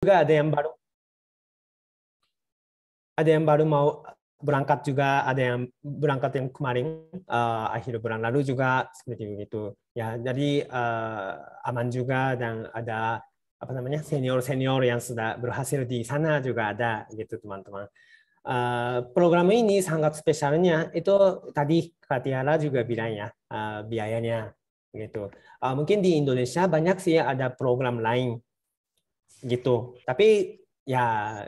juga ada yang baru ada yang baru mau berangkat juga ada yang berangkat yang kemarin uh, akhir bulan lalu juga seperti begitu ya jadi uh, aman juga dan ada apa namanya senior senior yang sudah berhasil di sana juga ada gitu teman-teman uh, program ini sangat spesialnya itu tadi Katiara juga bilangnya uh, biayanya gitu uh, mungkin di Indonesia banyak sih ada program lain gitu. Tapi ya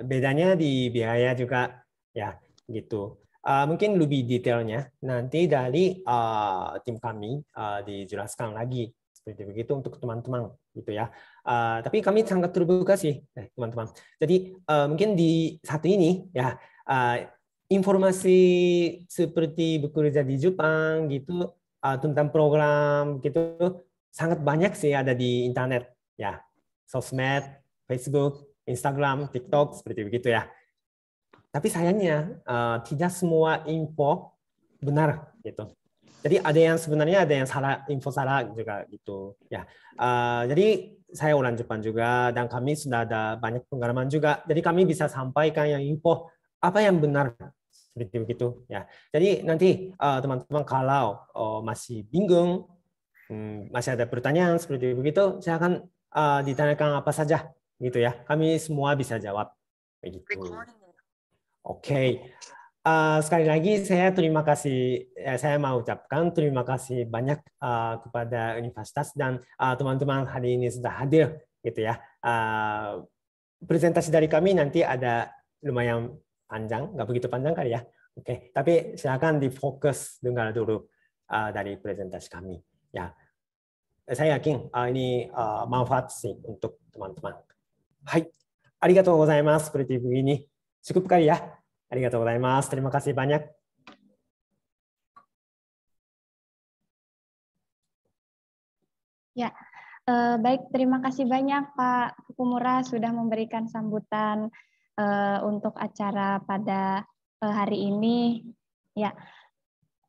bedanya di biaya juga ya gitu. Uh, mungkin lebih detailnya nanti dari uh, tim kami uh, dijelaskan lagi seperti begitu untuk teman-teman gitu ya. Uh, tapi kami sangat terbuka sih teman-teman. Jadi uh, mungkin di satu ini ya uh, informasi seperti bekerja di Jepang gitu uh, tentang program gitu sangat banyak sih ada di internet ya sosmed Facebook, Instagram, TikTok, seperti begitu ya. Tapi sayangnya uh, tidak semua info benar gitu. Jadi ada yang sebenarnya ada yang salah info salah juga gitu ya. Uh, jadi saya orang Jepang juga dan kami sudah ada banyak pengalaman juga. Jadi kami bisa sampaikan yang info apa yang benar seperti begitu ya. Jadi nanti eh, teman-teman uh, kalau uh, masih bingung um, masih ada pertanyaan seperti begitu, saya uh, ditanyakan apa saja gitu ya. Kami semua bisa jawab. Begitu. Oke. Okay. Uh, eh, sekali lagi saya terima kasih eh, saya mau ucapkan terima kasih banyak uh, kepada universitas dan eh, teman-teman uh, hari ini sudah hadir gitu ya. Uh, presentasi dari kami nanti ada lumayan panjang, nggak begitu panjang kali ya. Oke, okay. tapi silakan difokus dengar dulu uh, dari presentasi kami. Ya, saya yakin uh, ini uh, manfaat sih untuk teman-teman. はい。ありがとうございます。プレティブギニ。シュクプカリア。ありがとうございます。Terima kasih banyak. Ya, eh, baik. Terima kasih banyak Pak Kukumura sudah memberikan sambutan eh, untuk acara pada eh, hari ini. Ya,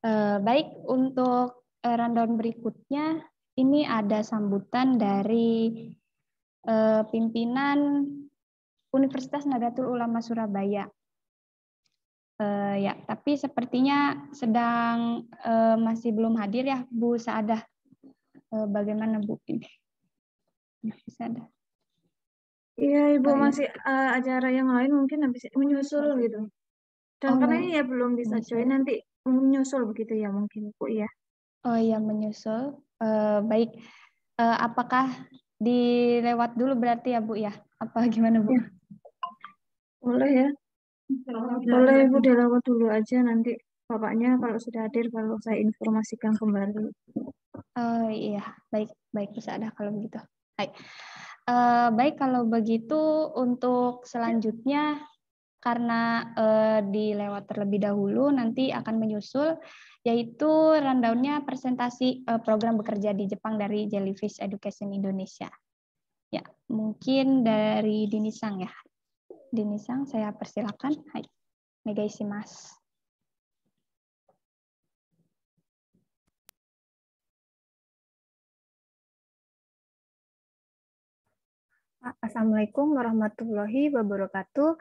eh, baik. Untuk eh, rundown berikutnya, ini ada sambutan dari Eh, pimpinan Universitas Nahdlatul Ulama Surabaya. Eh, ya, tapi sepertinya sedang eh, masih belum hadir ya Bu Saadah. bagaimana Bu ini? Bu Saadah. Iya, Ibu oh, masih uh, acara yang lain mungkin habis menyusul gitu. Dan oh, karena ini ya belum bisa menyusul. join nanti menyusul begitu ya mungkin Bu ya. Oh iya menyusul. Uh, baik. Uh, apakah dilewat dulu berarti ya Bu ya? Apa gimana Bu? Ya. Boleh ya. Boleh Bu dilewat dulu aja nanti bapaknya kalau sudah hadir kalau saya informasikan kembali. Oh iya, baik baik bisa ada kalau begitu. Baik. Uh, baik kalau begitu untuk selanjutnya karena dilewati eh, dilewat terlebih dahulu nanti akan menyusul yaitu rundownnya presentasi eh, program bekerja di Jepang dari Jellyfish Education Indonesia. Ya, mungkin dari Dini Sang ya. Dini Sang saya persilakan. Hai. Mas Assalamualaikum warahmatullahi wabarakatuh.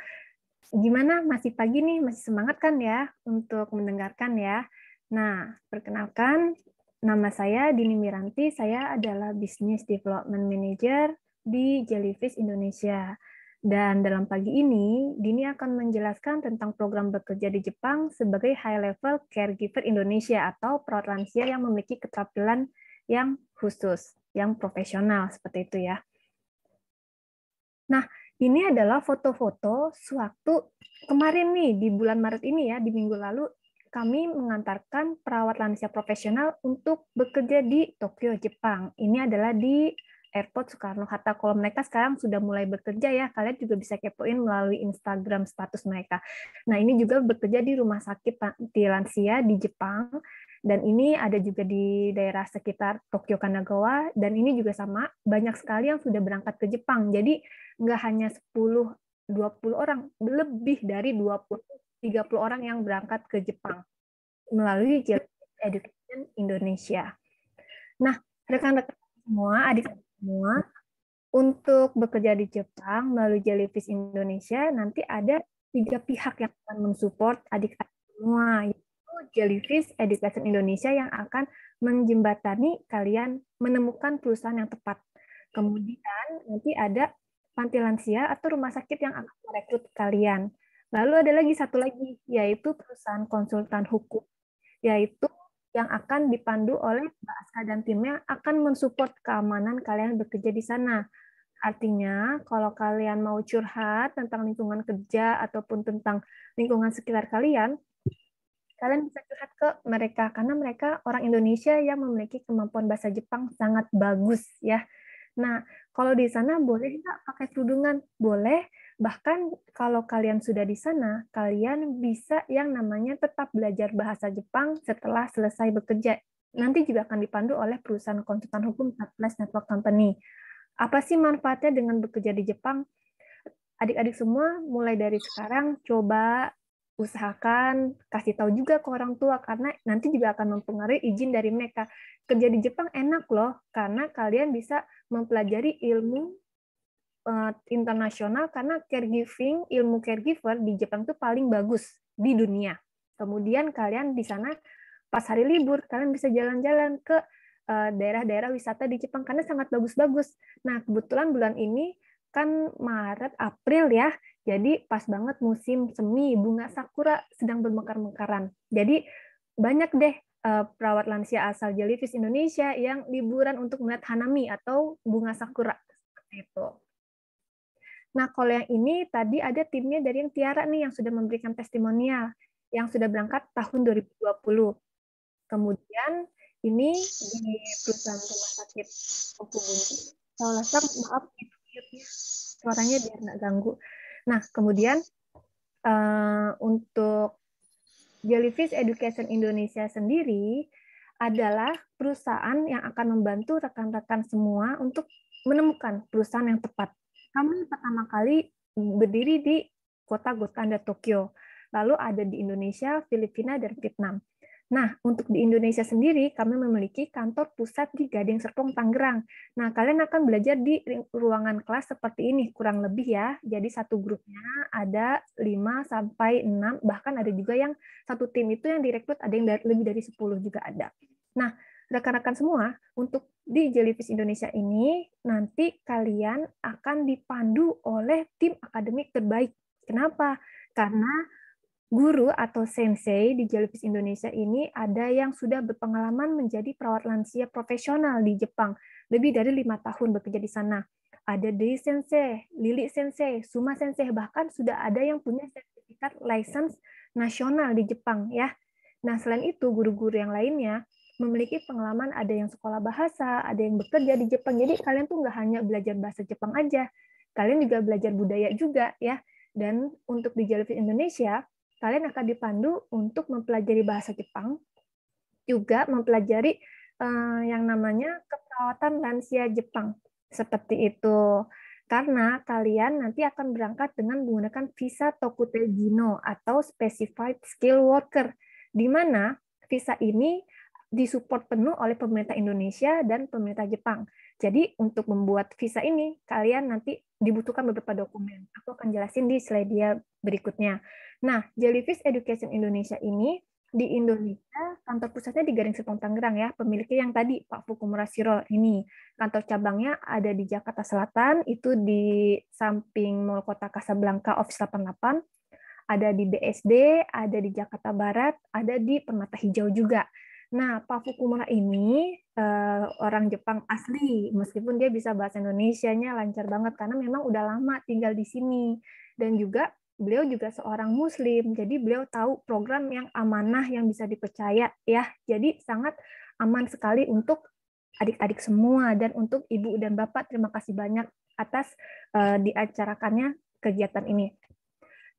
Gimana masih pagi nih, masih semangat kan ya untuk mendengarkan ya. Nah, perkenalkan nama saya Dini Miranti, saya adalah Business Development Manager di Jellyfish Indonesia. Dan dalam pagi ini, Dini akan menjelaskan tentang program bekerja di Jepang sebagai High Level Caregiver Indonesia atau perawat lansia yang memiliki keterampilan yang khusus, yang profesional seperti itu ya. Nah, ini adalah foto-foto sewaktu kemarin nih di bulan Maret ini ya, di minggu lalu kami mengantarkan perawat lansia profesional untuk bekerja di Tokyo, Jepang. Ini adalah di Airport Soekarno-Hatta. Kalau mereka sekarang sudah mulai bekerja ya, kalian juga bisa kepoin melalui Instagram status mereka. Nah, ini juga bekerja di rumah sakit di lansia di Jepang dan ini ada juga di daerah sekitar Tokyo Kanagawa, dan ini juga sama, banyak sekali yang sudah berangkat ke Jepang. Jadi nggak hanya 10, 20 orang, lebih dari 20, 30 orang yang berangkat ke Jepang melalui Japanese Education Indonesia. Nah, rekan-rekan semua, adik adik semua, untuk bekerja di Jepang melalui Jellyfish Indonesia nanti ada tiga pihak yang akan mensupport adik-adik semua. Jellyfish Education Indonesia yang akan menjembatani kalian menemukan perusahaan yang tepat. Kemudian nanti ada panti lansia atau rumah sakit yang akan merekrut kalian. Lalu ada lagi satu lagi, yaitu perusahaan konsultan hukum, yaitu yang akan dipandu oleh Mbak Aska dan timnya akan mensupport keamanan kalian bekerja di sana. Artinya, kalau kalian mau curhat tentang lingkungan kerja ataupun tentang lingkungan sekitar kalian, kalian bisa curhat ke mereka karena mereka orang Indonesia yang memiliki kemampuan bahasa Jepang sangat bagus ya. Nah, kalau di sana boleh nggak pakai tudungan Boleh. Bahkan kalau kalian sudah di sana, kalian bisa yang namanya tetap belajar bahasa Jepang setelah selesai bekerja. Nanti juga akan dipandu oleh perusahaan konsultan hukum plus Network Company. Apa sih manfaatnya dengan bekerja di Jepang? Adik-adik semua mulai dari sekarang coba usahakan kasih tahu juga ke orang tua karena nanti juga akan mempengaruhi izin dari mereka. Kerja di Jepang enak loh karena kalian bisa mempelajari ilmu uh, internasional karena caregiving, ilmu caregiver di Jepang itu paling bagus di dunia. Kemudian kalian di sana pas hari libur kalian bisa jalan-jalan ke eh, daerah-daerah wisata di Jepang karena sangat bagus-bagus. Nah, kebetulan bulan ini kan Maret April ya. Jadi pas banget musim semi bunga sakura sedang bermekar-mekaran. Jadi banyak deh eh, perawat lansia asal Jellyfish Indonesia yang liburan untuk melihat hanami atau bunga sakura seperti itu. Nah, kalau yang ini tadi ada timnya dari yang Tiara nih yang sudah memberikan testimonial yang sudah berangkat tahun 2020. Kemudian ini di perusahaan rumah sakit Oku Kalau maaf, suaranya biar nggak ganggu. Nah, kemudian uh, untuk Jellyfish Education Indonesia sendiri adalah perusahaan yang akan membantu rekan-rekan semua untuk menemukan perusahaan yang tepat. Kami pertama kali berdiri di kota Gotanda, Tokyo. Lalu ada di Indonesia, Filipina, dan Vietnam. Nah, untuk di Indonesia sendiri, kami memiliki kantor pusat di Gading Serpong, Tangerang. Nah, kalian akan belajar di ruangan kelas seperti ini, kurang lebih ya. Jadi satu grupnya ada 5 sampai 6, bahkan ada juga yang satu tim itu yang direkrut, ada yang lebih dari 10 juga ada. Nah, rekan-rekan semua, untuk di Jellyfish Indonesia ini, nanti kalian akan dipandu oleh tim akademik terbaik. Kenapa? Karena Guru atau sensei di Jellyfish Indonesia ini ada yang sudah berpengalaman menjadi perawat lansia profesional di Jepang, lebih dari lima tahun bekerja di sana. Ada Dei Sensei, Lili Sensei, Suma Sensei, bahkan sudah ada yang punya sertifikat license nasional di Jepang ya. Nah, selain itu guru-guru yang lainnya memiliki pengalaman ada yang sekolah bahasa, ada yang bekerja di Jepang. Jadi kalian tuh nggak hanya belajar bahasa Jepang aja, kalian juga belajar budaya juga ya. Dan untuk di Jellyfish Indonesia, kalian akan dipandu untuk mempelajari bahasa Jepang, juga mempelajari eh, yang namanya keperawatan lansia Jepang. Seperti itu. Karena kalian nanti akan berangkat dengan menggunakan visa Gino atau Specified Skill Worker, di mana visa ini disupport penuh oleh pemerintah Indonesia dan pemerintah Jepang. Jadi untuk membuat visa ini, kalian nanti dibutuhkan beberapa dokumen. Aku akan jelasin di slide dia berikutnya. Nah, Jellyfish Education Indonesia ini di Indonesia kantor pusatnya di Garing Serpong Tangerang ya pemiliknya yang tadi Pak Fukumura Shiro ini kantor cabangnya ada di Jakarta Selatan itu di samping Mall Kota Kasablanka Office 88 ada di BSD ada di Jakarta Barat ada di Permata Hijau juga nah Pak Fukumura ini uh, orang Jepang asli meskipun dia bisa bahasa Indonesia-nya lancar banget karena memang udah lama tinggal di sini dan juga beliau juga seorang muslim, jadi beliau tahu program yang amanah yang bisa dipercaya ya. Jadi sangat aman sekali untuk adik-adik semua dan untuk ibu dan bapak terima kasih banyak atas uh, diacarakannya kegiatan ini.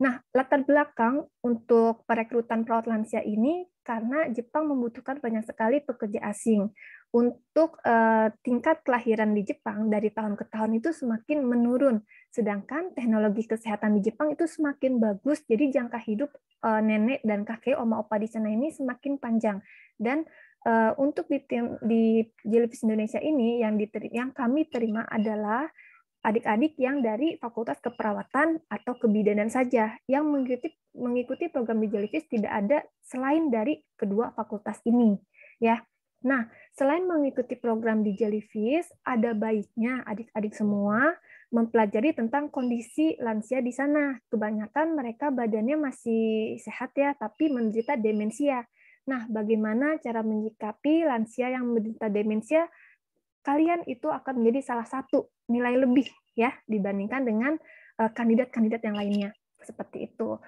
Nah, latar belakang untuk perekrutan perawat lansia ini karena Jepang membutuhkan banyak sekali pekerja asing untuk uh, tingkat kelahiran di Jepang dari tahun ke tahun itu semakin menurun. Sedangkan teknologi kesehatan di Jepang itu semakin bagus, jadi jangka hidup uh, nenek dan kakek oma opa di sana ini semakin panjang. Dan uh, untuk di tim di Jellyfish Indonesia ini yang diteri, yang kami terima adalah adik-adik yang dari fakultas keperawatan atau kebidanan saja yang mengikuti mengikuti program di Jellyfish tidak ada selain dari kedua fakultas ini ya Nah, selain mengikuti program di Jellyfish, ada baiknya adik-adik semua mempelajari tentang kondisi lansia di sana. Kebanyakan mereka badannya masih sehat ya, tapi menderita demensia. Nah, bagaimana cara menyikapi lansia yang menderita demensia? Kalian itu akan menjadi salah satu nilai lebih ya dibandingkan dengan eh, kandidat-kandidat yang lainnya. Seperti itu.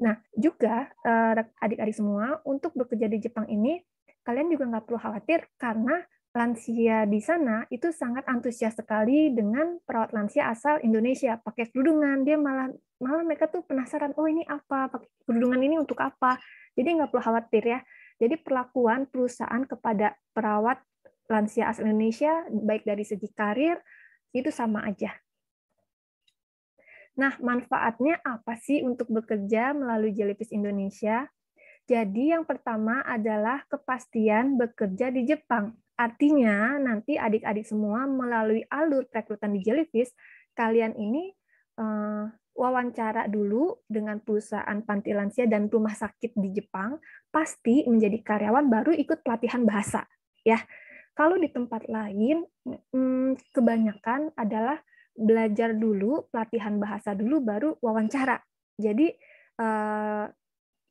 Nah, juga eh, adik-adik semua untuk bekerja di Jepang ini kalian juga nggak perlu khawatir karena lansia di sana itu sangat antusias sekali dengan perawat lansia asal Indonesia pakai kerudungan dia malah malah mereka tuh penasaran oh ini apa pakai kerudungan ini untuk apa jadi nggak perlu khawatir ya jadi perlakuan perusahaan kepada perawat lansia asal Indonesia baik dari segi karir itu sama aja nah manfaatnya apa sih untuk bekerja melalui Jellyfish Indonesia jadi yang pertama adalah kepastian bekerja di Jepang. Artinya nanti adik-adik semua melalui alur perekrutan di Jellyfish, kalian ini uh, wawancara dulu dengan perusahaan panti lansia dan rumah sakit di Jepang, pasti menjadi karyawan baru ikut pelatihan bahasa. Ya, kalau di tempat lain hmm, kebanyakan adalah belajar dulu pelatihan bahasa dulu baru wawancara. Jadi eh,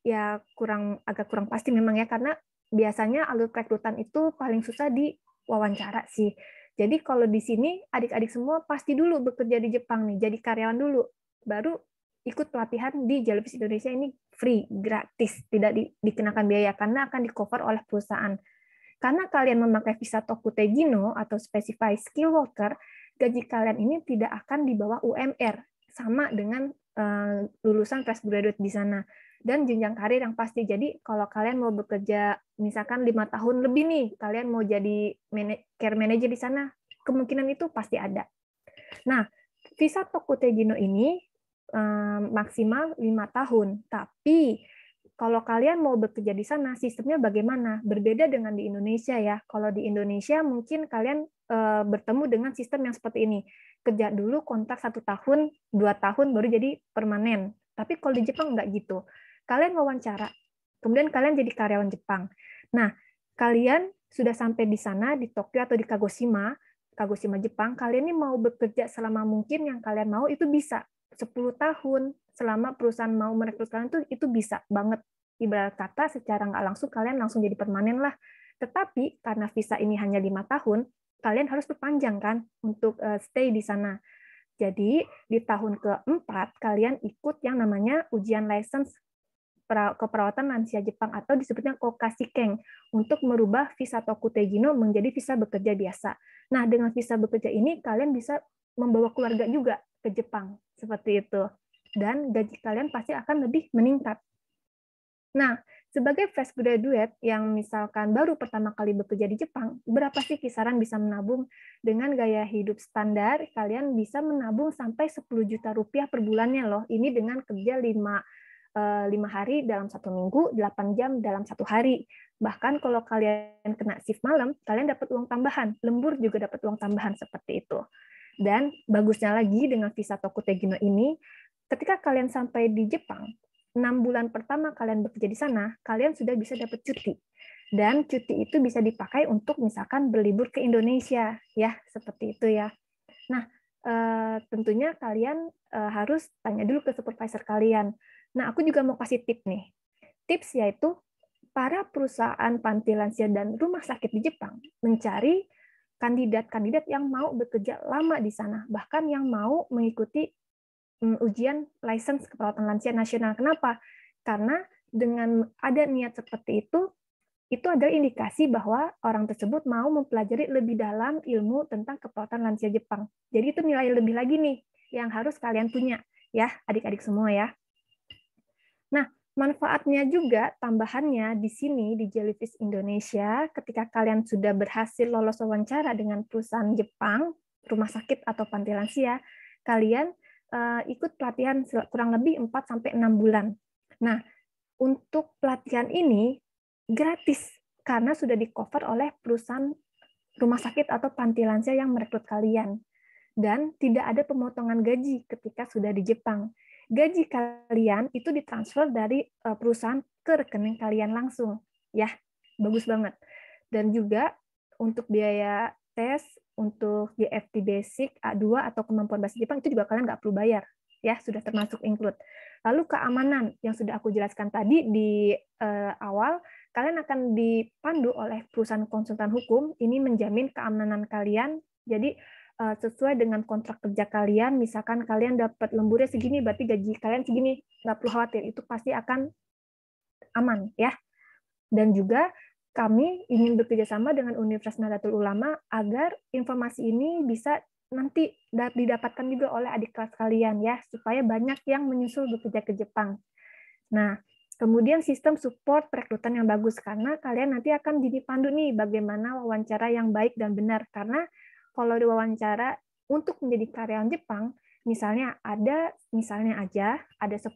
ya kurang agak kurang pasti memang ya karena biasanya alur perekrutan itu paling susah di wawancara sih. Jadi kalau di sini adik-adik semua pasti dulu bekerja di Jepang nih, jadi karyawan dulu, baru ikut pelatihan di Jalbis Indonesia ini free, gratis, tidak di, dikenakan biaya karena akan di-cover oleh perusahaan. Karena kalian memakai visa Tokutejino atau Specify Skill Worker, gaji kalian ini tidak akan di bawah UMR, sama dengan uh, lulusan fresh graduate di sana dan jenjang karir yang pasti. Jadi kalau kalian mau bekerja misalkan lima tahun lebih nih, kalian mau jadi care manager di sana, kemungkinan itu pasti ada. Nah, visa Tokutejino ini um, maksimal lima tahun, tapi kalau kalian mau bekerja di sana, sistemnya bagaimana? Berbeda dengan di Indonesia ya. Kalau di Indonesia mungkin kalian e, bertemu dengan sistem yang seperti ini. Kerja dulu kontak satu tahun, dua tahun, baru jadi permanen. Tapi kalau di Jepang nggak gitu kalian wawancara, kemudian kalian jadi karyawan Jepang. Nah, kalian sudah sampai di sana di Tokyo atau di Kagoshima, Kagoshima Jepang, kalian ini mau bekerja selama mungkin yang kalian mau itu bisa 10 tahun selama perusahaan mau merekrut kalian itu itu bisa banget ibarat kata secara nggak langsung kalian langsung jadi permanen lah. Tetapi karena visa ini hanya lima tahun, kalian harus perpanjang kan untuk eh, stay di sana. Jadi di tahun keempat kalian ikut yang namanya ujian license keperawatan lansia Jepang atau disebutnya kokasikeng untuk merubah visa tokutejino menjadi visa bekerja biasa. Nah, dengan visa bekerja ini kalian bisa membawa keluarga juga ke Jepang seperti itu. Dan gaji kalian pasti akan lebih meningkat. Nah, sebagai fresh graduate yang misalkan baru pertama kali bekerja di Jepang, berapa sih kisaran bisa menabung? Dengan gaya hidup standar, kalian bisa menabung sampai 10 juta rupiah per bulannya loh. Ini dengan kerja 5 Eh, lima hari dalam satu minggu, 8 jam dalam satu hari. Bahkan kalau kalian kena shift malam, kalian dapat uang tambahan. Lembur juga dapat uang tambahan seperti itu. Dan bagusnya lagi dengan visa tegino ini, ketika kalian sampai di Jepang, 6 bulan pertama kalian bekerja di sana, kalian sudah bisa dapat cuti. Dan cuti itu bisa dipakai untuk misalkan berlibur ke Indonesia, ya, seperti itu ya. Nah, eh, tentunya kalian eh, harus tanya dulu ke supervisor kalian Nah, aku juga mau kasih tip nih. Tips yaitu para perusahaan panti lansia dan rumah sakit di Jepang mencari kandidat-kandidat yang mau bekerja lama di sana, bahkan yang mau mengikuti mm, ujian license keperawatan lansia nasional. Kenapa? Karena dengan ada niat seperti itu, itu adalah indikasi bahwa orang tersebut mau mempelajari lebih dalam ilmu tentang keperawatan lansia Jepang. Jadi itu nilai lebih lagi nih yang harus kalian punya ya, adik-adik semua ya. Nah, manfaatnya juga tambahannya di sini di Jellyfish Indonesia ketika kalian sudah berhasil lolos wawancara dengan perusahaan Jepang, rumah sakit atau panti lansia, kalian uh, ikut pelatihan kurang lebih 4 sampai 6 bulan. Nah, untuk pelatihan ini gratis karena sudah di-cover oleh perusahaan rumah sakit atau panti lansia yang merekrut kalian dan tidak ada pemotongan gaji ketika sudah di Jepang gaji kalian itu ditransfer dari eh, perusahaan ke rekening kalian langsung. Ya, bagus banget. Dan juga untuk biaya tes, untuk JFT basic A2 atau kemampuan bahasa Jepang itu juga kalian nggak perlu bayar. Ya, sudah termasuk include. Lalu keamanan yang sudah aku jelaskan tadi di eh, awal, kalian akan dipandu oleh perusahaan konsultan hukum, ini menjamin keamanan kalian. Jadi Eh, sesuai dengan kontrak kerja kalian. Misalkan kalian dapat lemburnya segini, berarti gaji kalian segini. Nggak perlu khawatir, itu pasti akan aman ya. Dan juga kami ingin bekerjasama dengan Universitas Nahdlatul Ulama agar informasi ini bisa nanti didapatkan juga oleh adik kelas kalian ya, supaya banyak yang menyusul bekerja ke Jepang. Nah, Kemudian sistem support perekrutan yang bagus karena kalian nanti akan pandu nih bagaimana wawancara yang baik dan benar karena kalau diwawancara untuk menjadi karyawan Jepang, misalnya ada misalnya aja ada 10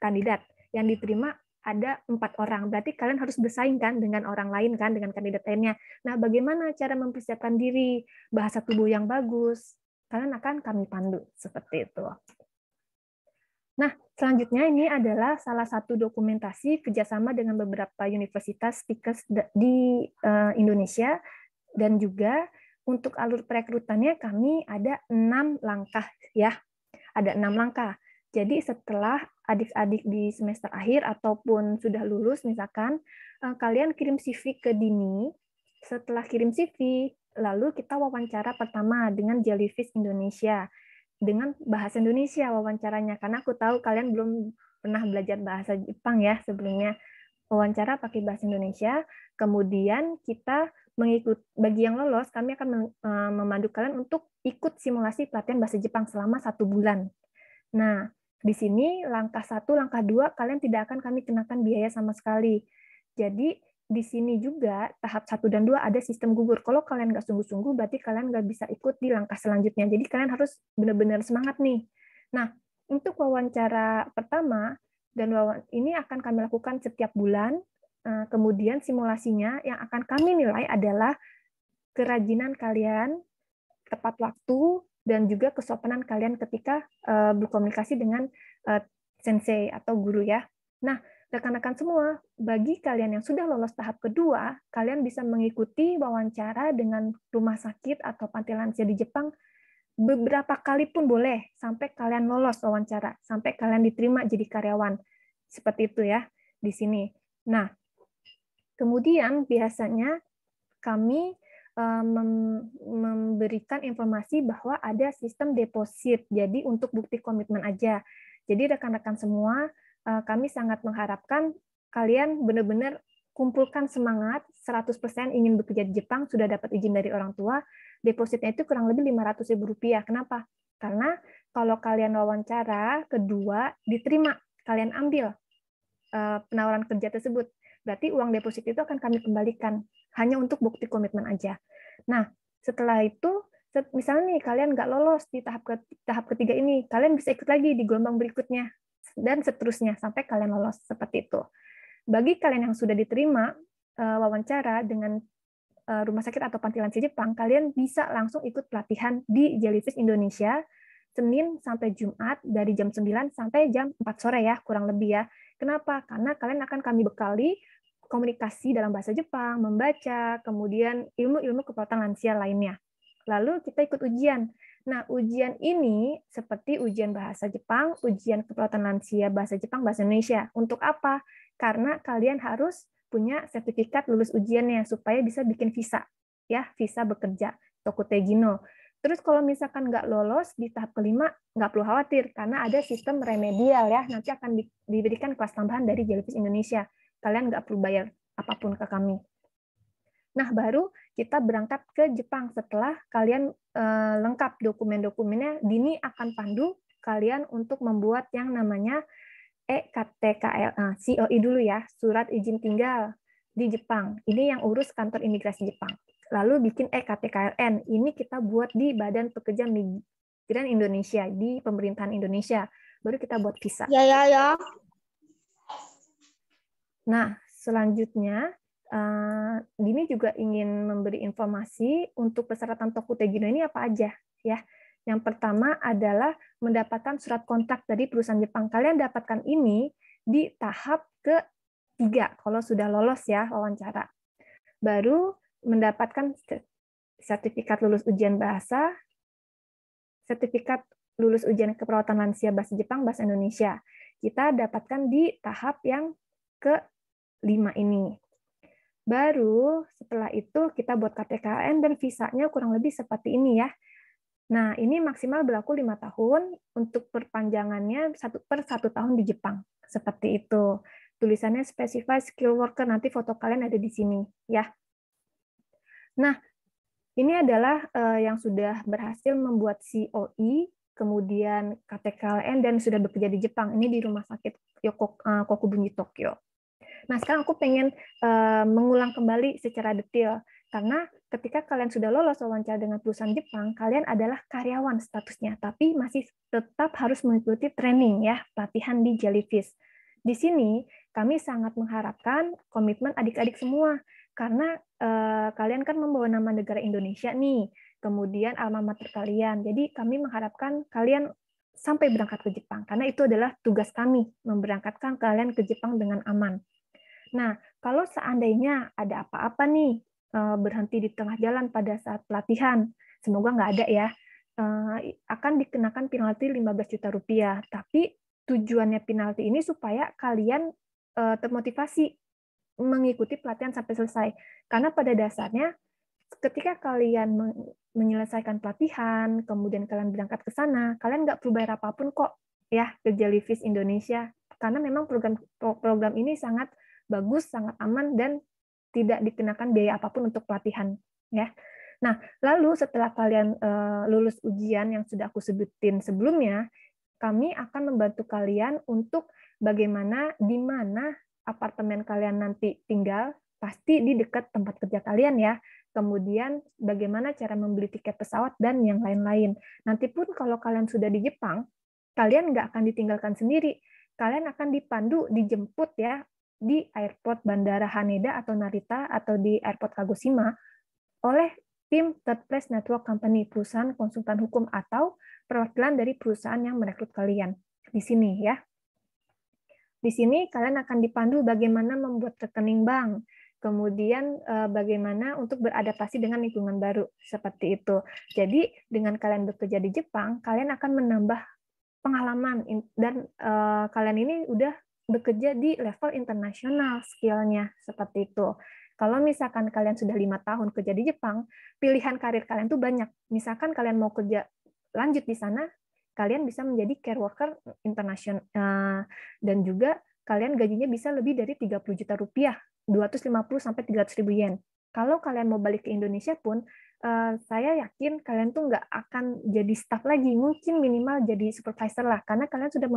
kandidat yang diterima ada empat orang. Berarti kalian harus bersaing kan dengan orang lain kan dengan kandidat lainnya. Nah, bagaimana cara mempersiapkan diri, bahasa tubuh yang bagus? Kalian akan kami pandu seperti itu. Nah, selanjutnya ini adalah salah satu dokumentasi kerjasama dengan beberapa universitas di eh, Indonesia dan juga untuk alur perekrutannya kami ada enam langkah ya, ada enam langkah. Jadi setelah adik-adik di semester akhir ataupun sudah lulus misalkan, eh, kalian kirim CV ke Dini. Setelah kirim CV, lalu kita wawancara pertama dengan Jellyfish Indonesia dengan bahasa Indonesia wawancaranya karena aku tahu kalian belum pernah belajar bahasa Jepang ya sebelumnya wawancara pakai bahasa Indonesia kemudian kita mengikut bagi yang lolos kami akan e, memandu kalian untuk ikut simulasi pelatihan bahasa Jepang selama satu bulan. Nah, di sini langkah satu, langkah dua kalian tidak akan kami kenakan biaya sama sekali. Jadi di sini juga tahap satu dan dua ada sistem gugur. Kalau kalian nggak sungguh-sungguh, berarti kalian nggak bisa ikut di langkah selanjutnya. Jadi kalian harus benar-benar semangat nih. Nah, untuk wawancara pertama dan ini akan kami lakukan setiap bulan Eh, kemudian simulasinya yang akan kami nilai adalah kerajinan kalian, tepat waktu, dan juga kesopanan kalian ketika eh, berkomunikasi dengan eh, sensei atau guru ya. Nah, rekan-rekan semua, bagi kalian yang sudah lolos tahap kedua, kalian bisa mengikuti wawancara dengan rumah sakit atau panti lansia di Jepang beberapa kali pun boleh sampai kalian lolos wawancara, sampai kalian diterima jadi karyawan. Seperti itu ya di sini. Nah, Kemudian biasanya kami eh, memberikan informasi bahwa ada sistem deposit. Jadi untuk bukti komitmen aja. Jadi rekan-rekan semua, eh, kami sangat mengharapkan kalian benar-benar kumpulkan semangat 100% ingin bekerja di Jepang sudah dapat izin dari orang tua depositnya itu kurang lebih 500 ribu rupiah kenapa karena kalau kalian wawancara kedua diterima kalian ambil eh, penawaran kerja tersebut berarti uang deposit itu akan kami kembalikan hanya untuk bukti komitmen aja. Nah, setelah itu misalnya nih kalian nggak lolos di tahap ke, tahap ketiga ini, kalian bisa ikut lagi di gelombang berikutnya dan seterusnya sampai kalian lolos seperti itu. Bagi kalian yang sudah diterima eh, wawancara dengan eh, rumah sakit atau pantilansi Jepang, kalian bisa langsung ikut pelatihan di Jellyfish Indonesia Senin sampai Jumat dari jam 9 sampai jam 4 sore ya, kurang lebih ya. Kenapa? Karena kalian akan kami bekali komunikasi dalam bahasa Jepang, membaca, kemudian ilmu-ilmu kekuatan lansia lainnya. Lalu kita ikut ujian. Nah, ujian ini seperti ujian bahasa Jepang, ujian kekuatan lansia bahasa Jepang, bahasa Indonesia. Untuk apa? Karena kalian harus punya sertifikat lulus ujiannya supaya bisa bikin visa, ya visa bekerja, toko tokutegino. Terus kalau misalkan nggak lolos di tahap kelima, nggak perlu khawatir karena ada sistem remedial ya, nanti akan diberikan kelas tambahan dari Jellyfish Indonesia Kalian nggak perlu bayar apapun ke kami. Nah, baru kita berangkat ke Jepang setelah kalian eh, lengkap dokumen-dokumennya. Dini akan pandu kalian untuk membuat yang namanya EKTKL, nah, eh, COI e dulu ya, surat izin tinggal di Jepang. Ini yang urus kantor imigrasi Jepang. Lalu bikin EKTKLN. Ini kita buat di Badan Pekerja Migran Indonesia, di pemerintahan Indonesia. Baru kita buat visa. Ya, ya, ya. Nah, selanjutnya Uh, Dini juga ingin memberi informasi untuk persyaratan tegino ini apa aja ya. Yang pertama adalah mendapatkan surat kontak dari perusahaan Jepang. Kalian dapatkan ini di tahap ke ketiga kalau sudah lolos ya wawancara. Baru mendapatkan sertifikat lulus ujian bahasa, sertifikat lulus ujian keperawatan lansia bahasa Jepang bahasa Indonesia. Kita dapatkan di tahap yang ke 5 ini. Baru setelah itu kita buat KTKN dan visanya kurang lebih seperti ini ya. Nah, ini maksimal berlaku lima tahun, untuk perpanjangannya satu per satu tahun di Jepang. Seperti itu. Tulisannya specify skill worker, nanti foto kalian ada di sini ya. Nah, ini adalah eh, yang sudah berhasil membuat COI, e, kemudian KTKN, dan sudah bekerja di Jepang. Ini di rumah sakit Yoko, eh, Kokubunji, Tokyo. Nah, sekarang aku pengen uh, mengulang kembali secara detail karena ketika kalian sudah lolos wawancara dengan perusahaan Jepang, kalian adalah karyawan statusnya, tapi masih tetap harus mengikuti training ya, pelatihan di Jellyfish. Di sini kami sangat mengharapkan komitmen adik-adik semua karena uh, kalian kan membawa nama negara Indonesia nih, kemudian alma mater kalian. Jadi kami mengharapkan kalian sampai berangkat ke Jepang karena itu adalah tugas kami memberangkatkan kalian ke Jepang dengan aman. Nah, kalau seandainya ada apa-apa nih eh, berhenti di tengah jalan pada saat pelatihan, semoga nggak ada ya, eh, akan dikenakan penalti 15 juta rupiah. Tapi tujuannya penalti ini supaya kalian eh, termotivasi mengikuti pelatihan sampai selesai. Karena pada dasarnya ketika kalian menyelesaikan pelatihan, kemudian kalian berangkat ke sana, kalian nggak perlu bayar apapun kok ya ke Jellyfish Indonesia. Karena memang program program ini sangat bagus, sangat aman, dan tidak dikenakan biaya apapun untuk pelatihan. Ya. Nah, lalu setelah kalian uh, lulus ujian yang sudah aku sebutin sebelumnya, kami akan membantu kalian untuk bagaimana di mana apartemen kalian nanti tinggal, pasti di dekat tempat kerja kalian ya. Kemudian bagaimana cara membeli tiket pesawat dan yang lain-lain. Nanti pun kalau kalian sudah di Jepang, kalian nggak akan ditinggalkan sendiri. Kalian akan dipandu, dijemput ya di airport Bandara Haneda atau Narita atau di airport Kagoshima oleh tim Third Place Network Company, perusahaan konsultan hukum atau perwakilan dari perusahaan yang merekrut kalian. Di sini ya. Di sini kalian akan dipandu bagaimana membuat rekening bank, kemudian eh, bagaimana untuk beradaptasi dengan lingkungan baru seperti itu. Jadi dengan kalian bekerja di Jepang, kalian akan menambah pengalaman dan eh, kalian ini udah bekerja di level internasional skillnya seperti itu. Kalau misalkan kalian sudah lima tahun kerja di Jepang, pilihan karir kalian tuh banyak. Misalkan kalian mau kerja lanjut di sana, kalian bisa menjadi care worker internasional eh, dan juga kalian gajinya bisa lebih dari 30 juta rupiah, 250 sampai 300 ribu yen. Kalau kalian mau balik ke Indonesia pun, Eh, saya yakin kalian tuh nggak akan jadi staff lagi, mungkin minimal jadi supervisor lah, karena kalian sudah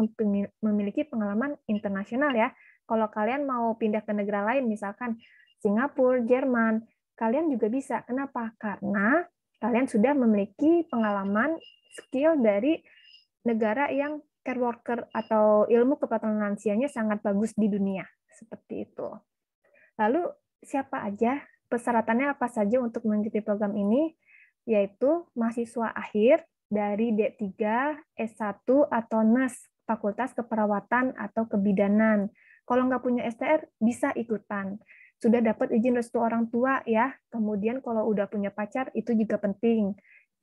memiliki pengalaman internasional ya. Kalau kalian mau pindah ke negara lain, misalkan Singapura, Jerman, kalian juga bisa. Kenapa? Karena kalian sudah memiliki pengalaman skill dari negara yang care worker atau ilmu kepatuhan lansianya sangat bagus di dunia. Seperti itu. Lalu siapa aja Persyaratannya apa saja untuk mengikuti program ini? Yaitu mahasiswa akhir dari D3, S1, atau Nas Fakultas Keperawatan atau Kebidanan. Kalau nggak punya STR, bisa ikutan. Sudah dapat izin restu orang tua ya, kemudian kalau udah punya pacar, itu juga penting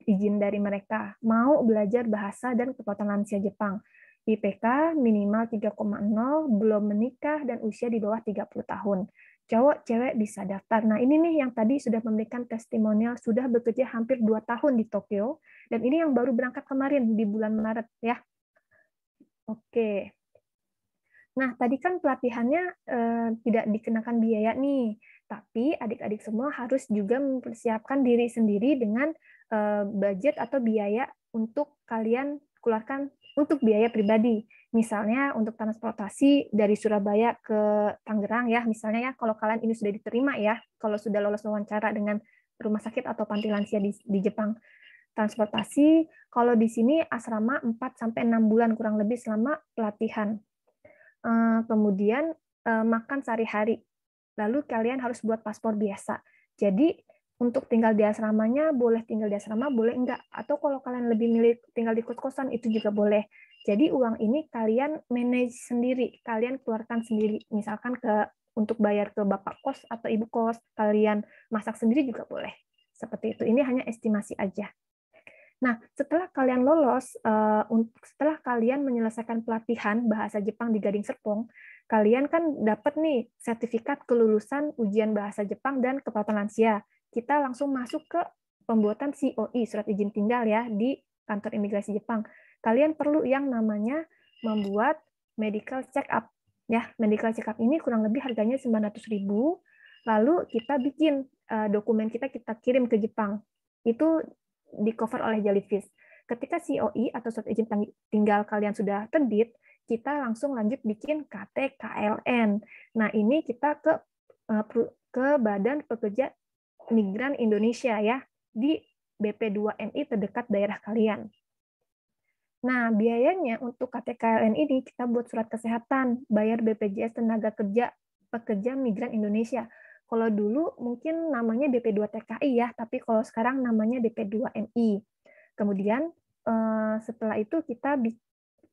izin dari mereka. Mau belajar bahasa dan kekuatan lansia Jepang. IPK minimal 3,0, belum menikah, dan usia di bawah 30 tahun cowok cewek bisa daftar. Nah, ini nih yang tadi sudah memberikan testimonial, sudah bekerja hampir 2 tahun di Tokyo dan ini yang baru berangkat kemarin di bulan Maret ya. Oke. Nah, tadi kan pelatihannya eh, tidak dikenakan biaya nih, tapi adik-adik semua harus juga mempersiapkan diri sendiri dengan eh, budget atau biaya untuk kalian keluarkan untuk biaya pribadi. Misalnya untuk transportasi dari Surabaya ke Tangerang ya, misalnya ya kalau kalian ini sudah diterima ya, kalau sudah lolos wawancara dengan rumah sakit atau panti lansia di, di Jepang. Transportasi kalau di sini asrama 4 sampai enam bulan kurang lebih selama pelatihan. Eh, kemudian eh, makan sehari-hari. Lalu kalian harus buat paspor biasa. Jadi untuk tinggal di asramanya boleh tinggal di asrama boleh enggak atau kalau kalian lebih milih tinggal di kos-kosan itu juga boleh jadi uang ini kalian manage sendiri kalian keluarkan sendiri misalkan ke untuk bayar ke bapak kos atau ibu kos kalian masak sendiri juga boleh seperti itu ini hanya estimasi aja nah setelah kalian lolos eh, untuk setelah kalian menyelesaikan pelatihan bahasa Jepang di Gading Serpong kalian kan dapat nih sertifikat kelulusan ujian bahasa Jepang dan kepatuhan lansia kita langsung masuk ke pembuatan COI, e, surat izin tinggal ya, di kantor imigrasi Jepang. Kalian perlu yang namanya membuat medical check up. Ya, medical check up ini kurang lebih harganya 900.000, lalu kita bikin eh, dokumen kita kita kirim ke Jepang. Itu di cover oleh Jellyfish. Ketika COI e atau surat izin tinggal kalian sudah terbit, kita langsung lanjut bikin KTKLN. Nah, ini kita ke eh, ke Badan Pekerja migran Indonesia ya di BP2MI terdekat daerah kalian. Nah, biayanya untuk KTKLN ini kita buat surat kesehatan, bayar BPJS Tenaga Kerja Pekerja Migran Indonesia. Kalau dulu mungkin namanya BP2TKI ya, tapi kalau sekarang namanya BP2MI. Kemudian eh, setelah itu kita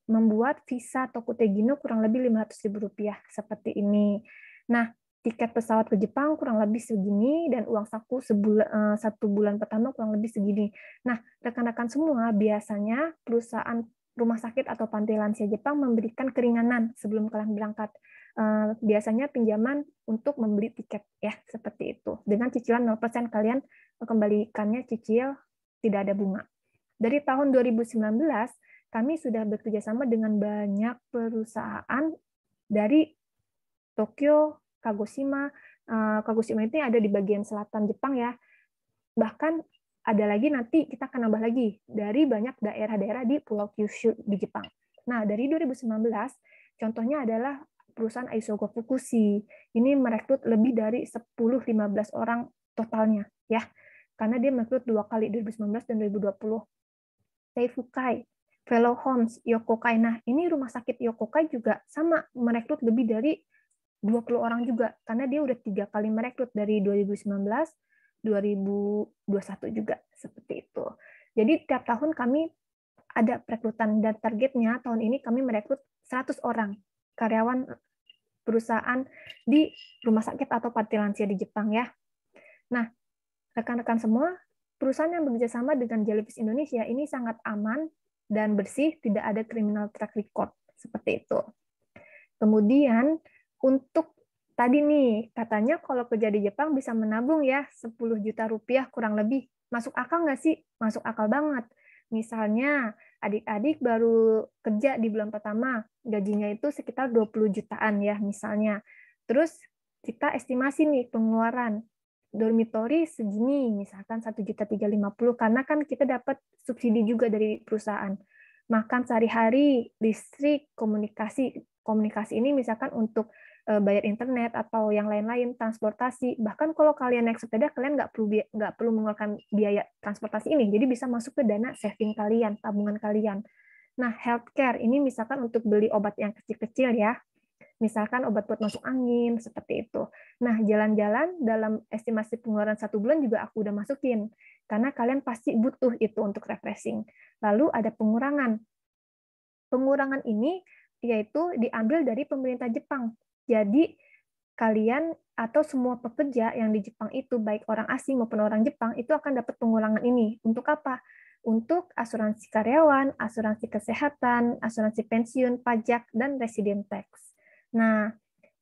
membuat visa Tokutegino kurang lebih Rp500.000 seperti ini. Nah, tiket pesawat ke Jepang kurang lebih segini dan uang saku sebulan, eh, satu bulan pertama kurang lebih segini. Nah, rekan-rekan semua biasanya perusahaan rumah sakit atau panti lansia Jepang memberikan keringanan sebelum kalian berangkat. Eh, biasanya pinjaman untuk membeli tiket ya seperti itu. Dengan cicilan 0% kalian kembalikannya cicil tidak ada bunga. Dari tahun 2019 kami sudah bekerjasama dengan banyak perusahaan dari Tokyo, Kagoshima. Eh, Kagoshima itu ada di bagian selatan Jepang ya. Bahkan ada lagi nanti kita akan nambah lagi dari banyak daerah-daerah di Pulau Kyushu di Jepang. Nah, dari 2019 contohnya adalah perusahaan Aisogo Fukushi. Ini merekrut lebih dari 10-15 orang totalnya ya. Karena dia merekrut dua kali 2019 dan 2020. Teifukai, Fellow Homes Yokokai. Nah, ini rumah sakit Yokokai juga sama merekrut lebih dari 20 orang juga karena dia udah tiga kali merekrut dari 2019 2021 juga seperti itu. Jadi tiap tahun kami ada perekrutan dan targetnya tahun ini kami merekrut 100 orang karyawan perusahaan di rumah sakit atau patilansia lansia di Jepang ya. Nah, rekan-rekan semua, perusahaan yang bekerja sama dengan Jellyfish Indonesia ini sangat aman dan bersih, tidak ada kriminal track record seperti itu. Kemudian untuk tadi nih, katanya kalau kerja di Jepang bisa menabung ya 10 juta rupiah kurang lebih. Masuk akal nggak sih? Masuk akal banget. Misalnya adik-adik baru kerja di bulan pertama, gajinya itu sekitar 20 jutaan ya misalnya. Terus kita estimasi nih pengeluaran dormitori segini, misalkan satu juta tiga karena kan kita dapat subsidi juga dari perusahaan. Makan sehari-hari, listrik, komunikasi. Komunikasi ini misalkan untuk Eh, bayar internet atau yang lain-lain transportasi bahkan kalau kalian naik sepeda kalian nggak perlu nggak perlu mengeluarkan biaya transportasi ini jadi bisa masuk ke dana saving kalian tabungan kalian nah healthcare ini misalkan untuk beli obat yang kecil-kecil ya misalkan obat buat masuk angin seperti itu nah jalan-jalan dalam estimasi pengeluaran satu bulan juga aku udah masukin karena kalian pasti butuh itu untuk refreshing lalu ada pengurangan pengurangan ini yaitu diambil dari pemerintah Jepang jadi kalian atau semua pekerja yang di Jepang itu baik orang asing maupun orang Jepang itu akan dapat pengulangan ini. Untuk apa? Untuk asuransi karyawan, asuransi kesehatan, asuransi pensiun, pajak dan resident tax. Nah,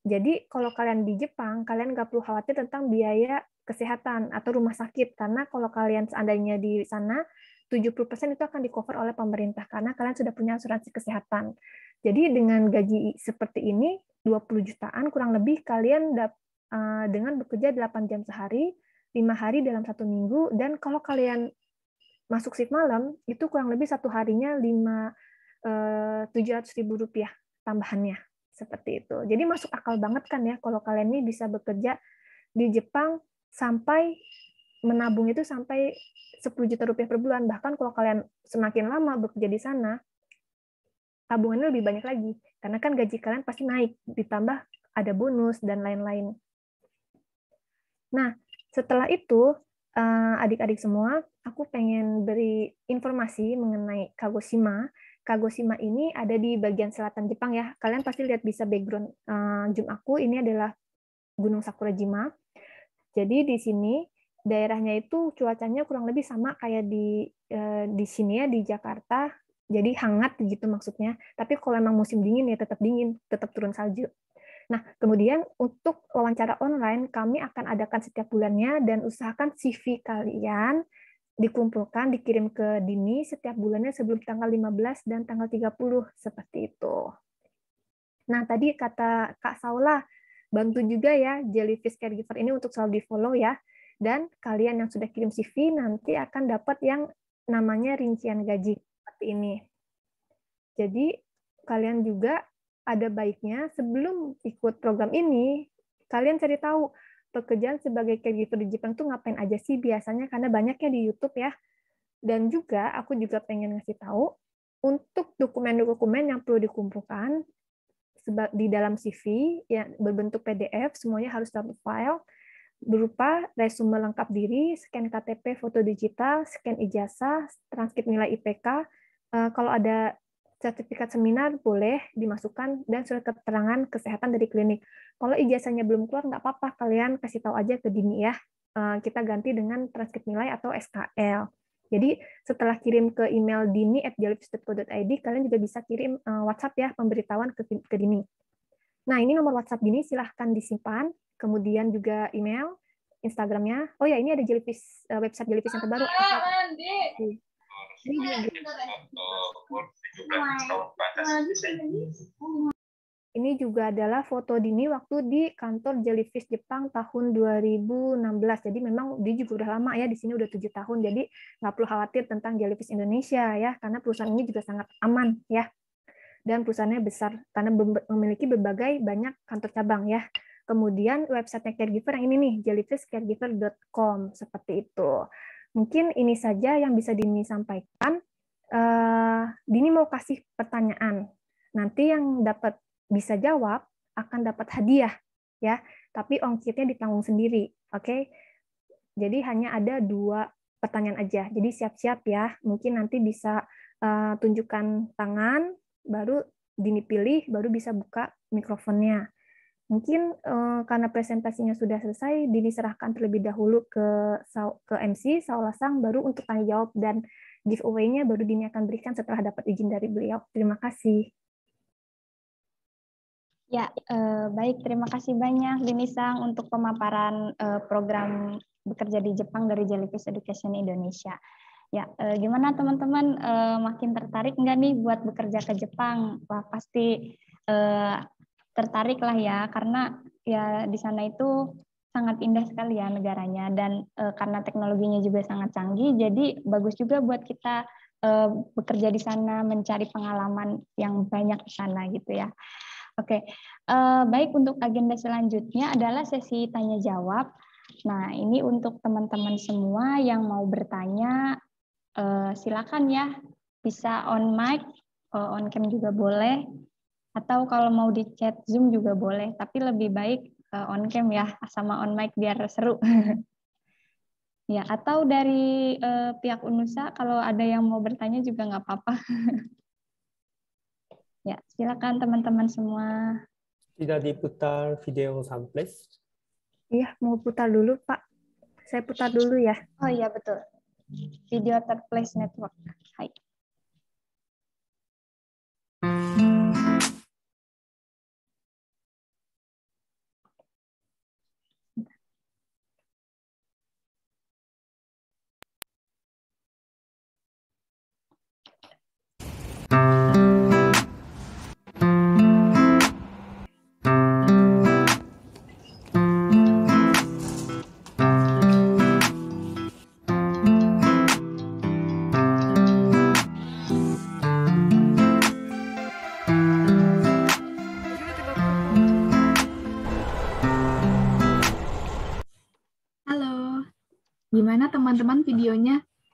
jadi kalau kalian di Jepang, kalian nggak perlu khawatir tentang biaya kesehatan atau rumah sakit karena kalau kalian seandainya di sana 70% itu akan di cover oleh pemerintah karena kalian sudah punya asuransi kesehatan. Jadi dengan gaji seperti ini 20 jutaan kurang lebih kalian dap, eh, dengan bekerja 8 jam sehari, 5 hari dalam satu minggu dan kalau kalian masuk shift malam itu kurang lebih satu harinya 5 700 eh, ribu rupiah tambahannya seperti itu. Jadi masuk akal banget kan ya kalau kalian ini bisa bekerja di Jepang sampai menabung itu sampai 10 juta rupiah per bulan. Bahkan kalau kalian semakin lama bekerja di sana, tabungannya lebih banyak lagi karena kan gaji kalian pasti naik ditambah ada bonus dan lain-lain. Nah, setelah itu eh, adik-adik semua, aku pengen beri informasi mengenai Kagoshima. Kagoshima ini ada di bagian selatan Jepang ya. Kalian pasti lihat bisa background eh, Zoom aku, ini adalah Gunung Sakurajima. Jadi di sini daerahnya itu cuacanya kurang lebih sama kayak di eh, di sini ya di Jakarta jadi hangat gitu maksudnya. Tapi kalau emang musim dingin ya tetap dingin, tetap turun salju. Nah, kemudian untuk wawancara online kami akan adakan setiap bulannya dan usahakan CV kalian dikumpulkan, dikirim ke Dini setiap bulannya sebelum tanggal 15 dan tanggal 30 seperti itu. Nah, tadi kata Kak Saula, bantu juga ya Jellyfish Caregiver ini untuk selalu di-follow ya. Dan kalian yang sudah kirim CV nanti akan dapat yang namanya rincian gaji seperti ini. Jadi kalian juga ada baiknya sebelum ikut program ini, kalian cari tahu pekerjaan sebagai caregiver gitu di Jepang tuh ngapain aja sih biasanya karena banyaknya di YouTube ya. Dan juga aku juga pengen ngasih tahu untuk dokumen-dokumen yang perlu dikumpulkan di dalam CV yang berbentuk PDF semuanya harus dalam file berupa resume lengkap diri, scan KTP, foto digital, scan ijazah, transkrip nilai IPK, Eh, kalau ada sertifikat seminar boleh dimasukkan dan surat keterangan kesehatan dari klinik. Kalau ijazahnya belum keluar nggak apa-apa kalian kasih tahu aja ke Dini ya. Eh, kita ganti dengan transkrip nilai atau SKL. Jadi setelah kirim ke email Dini dini@jalipstetco.id kalian juga bisa kirim eh, WhatsApp ya pemberitahuan ke, ke Dini. Nah ini nomor WhatsApp Dini silahkan disimpan. Kemudian juga email, Instagramnya. Oh ya ini ada jelipis website jelipis yang terbaru. Ini juga adalah foto Dini waktu di kantor Jellyfish Jepang tahun 2016. Jadi memang dia juga udah lama ya di sini udah tujuh tahun. Jadi nggak perlu khawatir tentang Jellyfish Indonesia ya, karena perusahaan ini juga sangat aman ya. Dan perusahaannya besar karena memiliki berbagai banyak kantor cabang ya. Kemudian website caregiver yang ini nih, jellyfishcaregiver.com seperti itu. Mungkin ini saja yang bisa Dini sampaikan. Uh, Dini mau kasih pertanyaan. Nanti yang dapat bisa jawab akan dapat hadiah ya, tapi ongkirnya ditanggung sendiri. Oke. Okay? Jadi hanya ada dua pertanyaan aja. Jadi siap-siap ya. Mungkin nanti bisa uh, tunjukkan tangan baru Dini pilih baru bisa buka mikrofonnya. Mungkin uh, karena presentasinya sudah selesai, dini serahkan terlebih dahulu ke ke MC Saula Sang baru untuk tanya jawab dan giveaway-nya baru Dini akan berikan setelah dapat izin dari beliau. Terima kasih. Ya, eh, baik. Terima kasih banyak Dini Sang untuk pemaparan eh, program bekerja di Jepang dari Jellyfish Education Indonesia. Ya, eh, gimana teman-teman eh, makin tertarik nggak nih buat bekerja ke Jepang? Wah, pasti eh, tertarik lah ya karena ya di sana itu sangat indah sekali ya negaranya dan e, karena teknologinya juga sangat canggih jadi bagus juga buat kita e, bekerja di sana mencari pengalaman yang banyak di sana gitu ya oke e, baik untuk agenda selanjutnya adalah sesi tanya jawab nah ini untuk teman-teman semua yang mau bertanya e, silakan ya bisa on mic on cam juga boleh atau kalau mau di chat Zoom juga boleh, tapi lebih baik eh, on cam ya sama on mic biar seru. ya, atau dari eh, pihak Unusa kalau ada yang mau bertanya juga nggak apa-apa. ya, silakan teman-teman semua. Tidak diputar video samples. Iya, mau putar dulu, Pak. Saya putar dulu ya. Oh iya, betul. Video Third Network. Hai.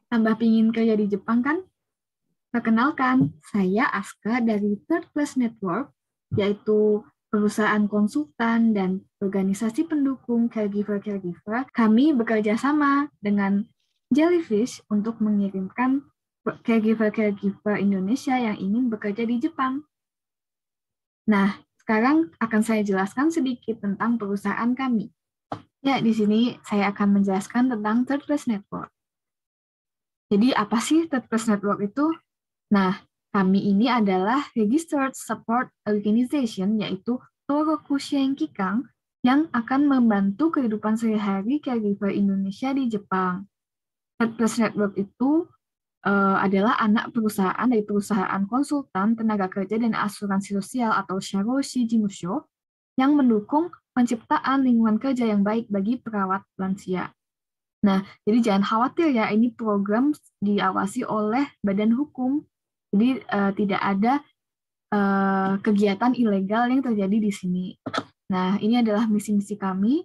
tambah pingin kerja di Jepang kan? Perkenalkan, saya Aska dari Third Class Network, yaitu perusahaan konsultan dan organisasi pendukung caregiver-caregiver. Kami bekerja sama dengan Jellyfish untuk mengirimkan caregiver-caregiver Indonesia yang ingin bekerja di Jepang. Nah, sekarang akan saya jelaskan sedikit tentang perusahaan kami. Ya, di sini saya akan menjelaskan tentang Third Class Network. Jadi apa sih Third Place Network itu? Nah, kami ini adalah Registered Support Organization, yaitu Toroku Kikang, yang akan membantu kehidupan sehari-hari caregiver Indonesia di Jepang. Third Place Network itu uh, adalah anak perusahaan dari perusahaan konsultan tenaga kerja dan asuransi sosial atau Sharoshi Jimusho yang mendukung penciptaan lingkungan kerja yang baik bagi perawat lansia. Nah, jadi jangan khawatir ya, ini program diawasi oleh badan hukum. Jadi uh, tidak ada uh, kegiatan ilegal yang terjadi di sini. Nah, ini adalah misi-misi kami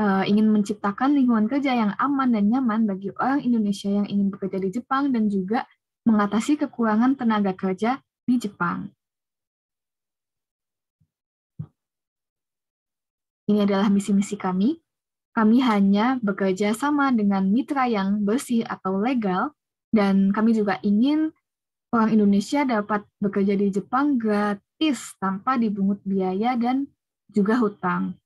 uh, ingin menciptakan lingkungan kerja yang aman dan nyaman bagi orang Indonesia yang ingin bekerja di Jepang dan juga mengatasi kekurangan tenaga kerja di Jepang. Ini adalah misi-misi kami. Kami hanya bekerja sama dengan mitra yang bersih atau legal, dan kami juga ingin orang Indonesia dapat bekerja di Jepang gratis tanpa dibungut biaya dan juga hutang.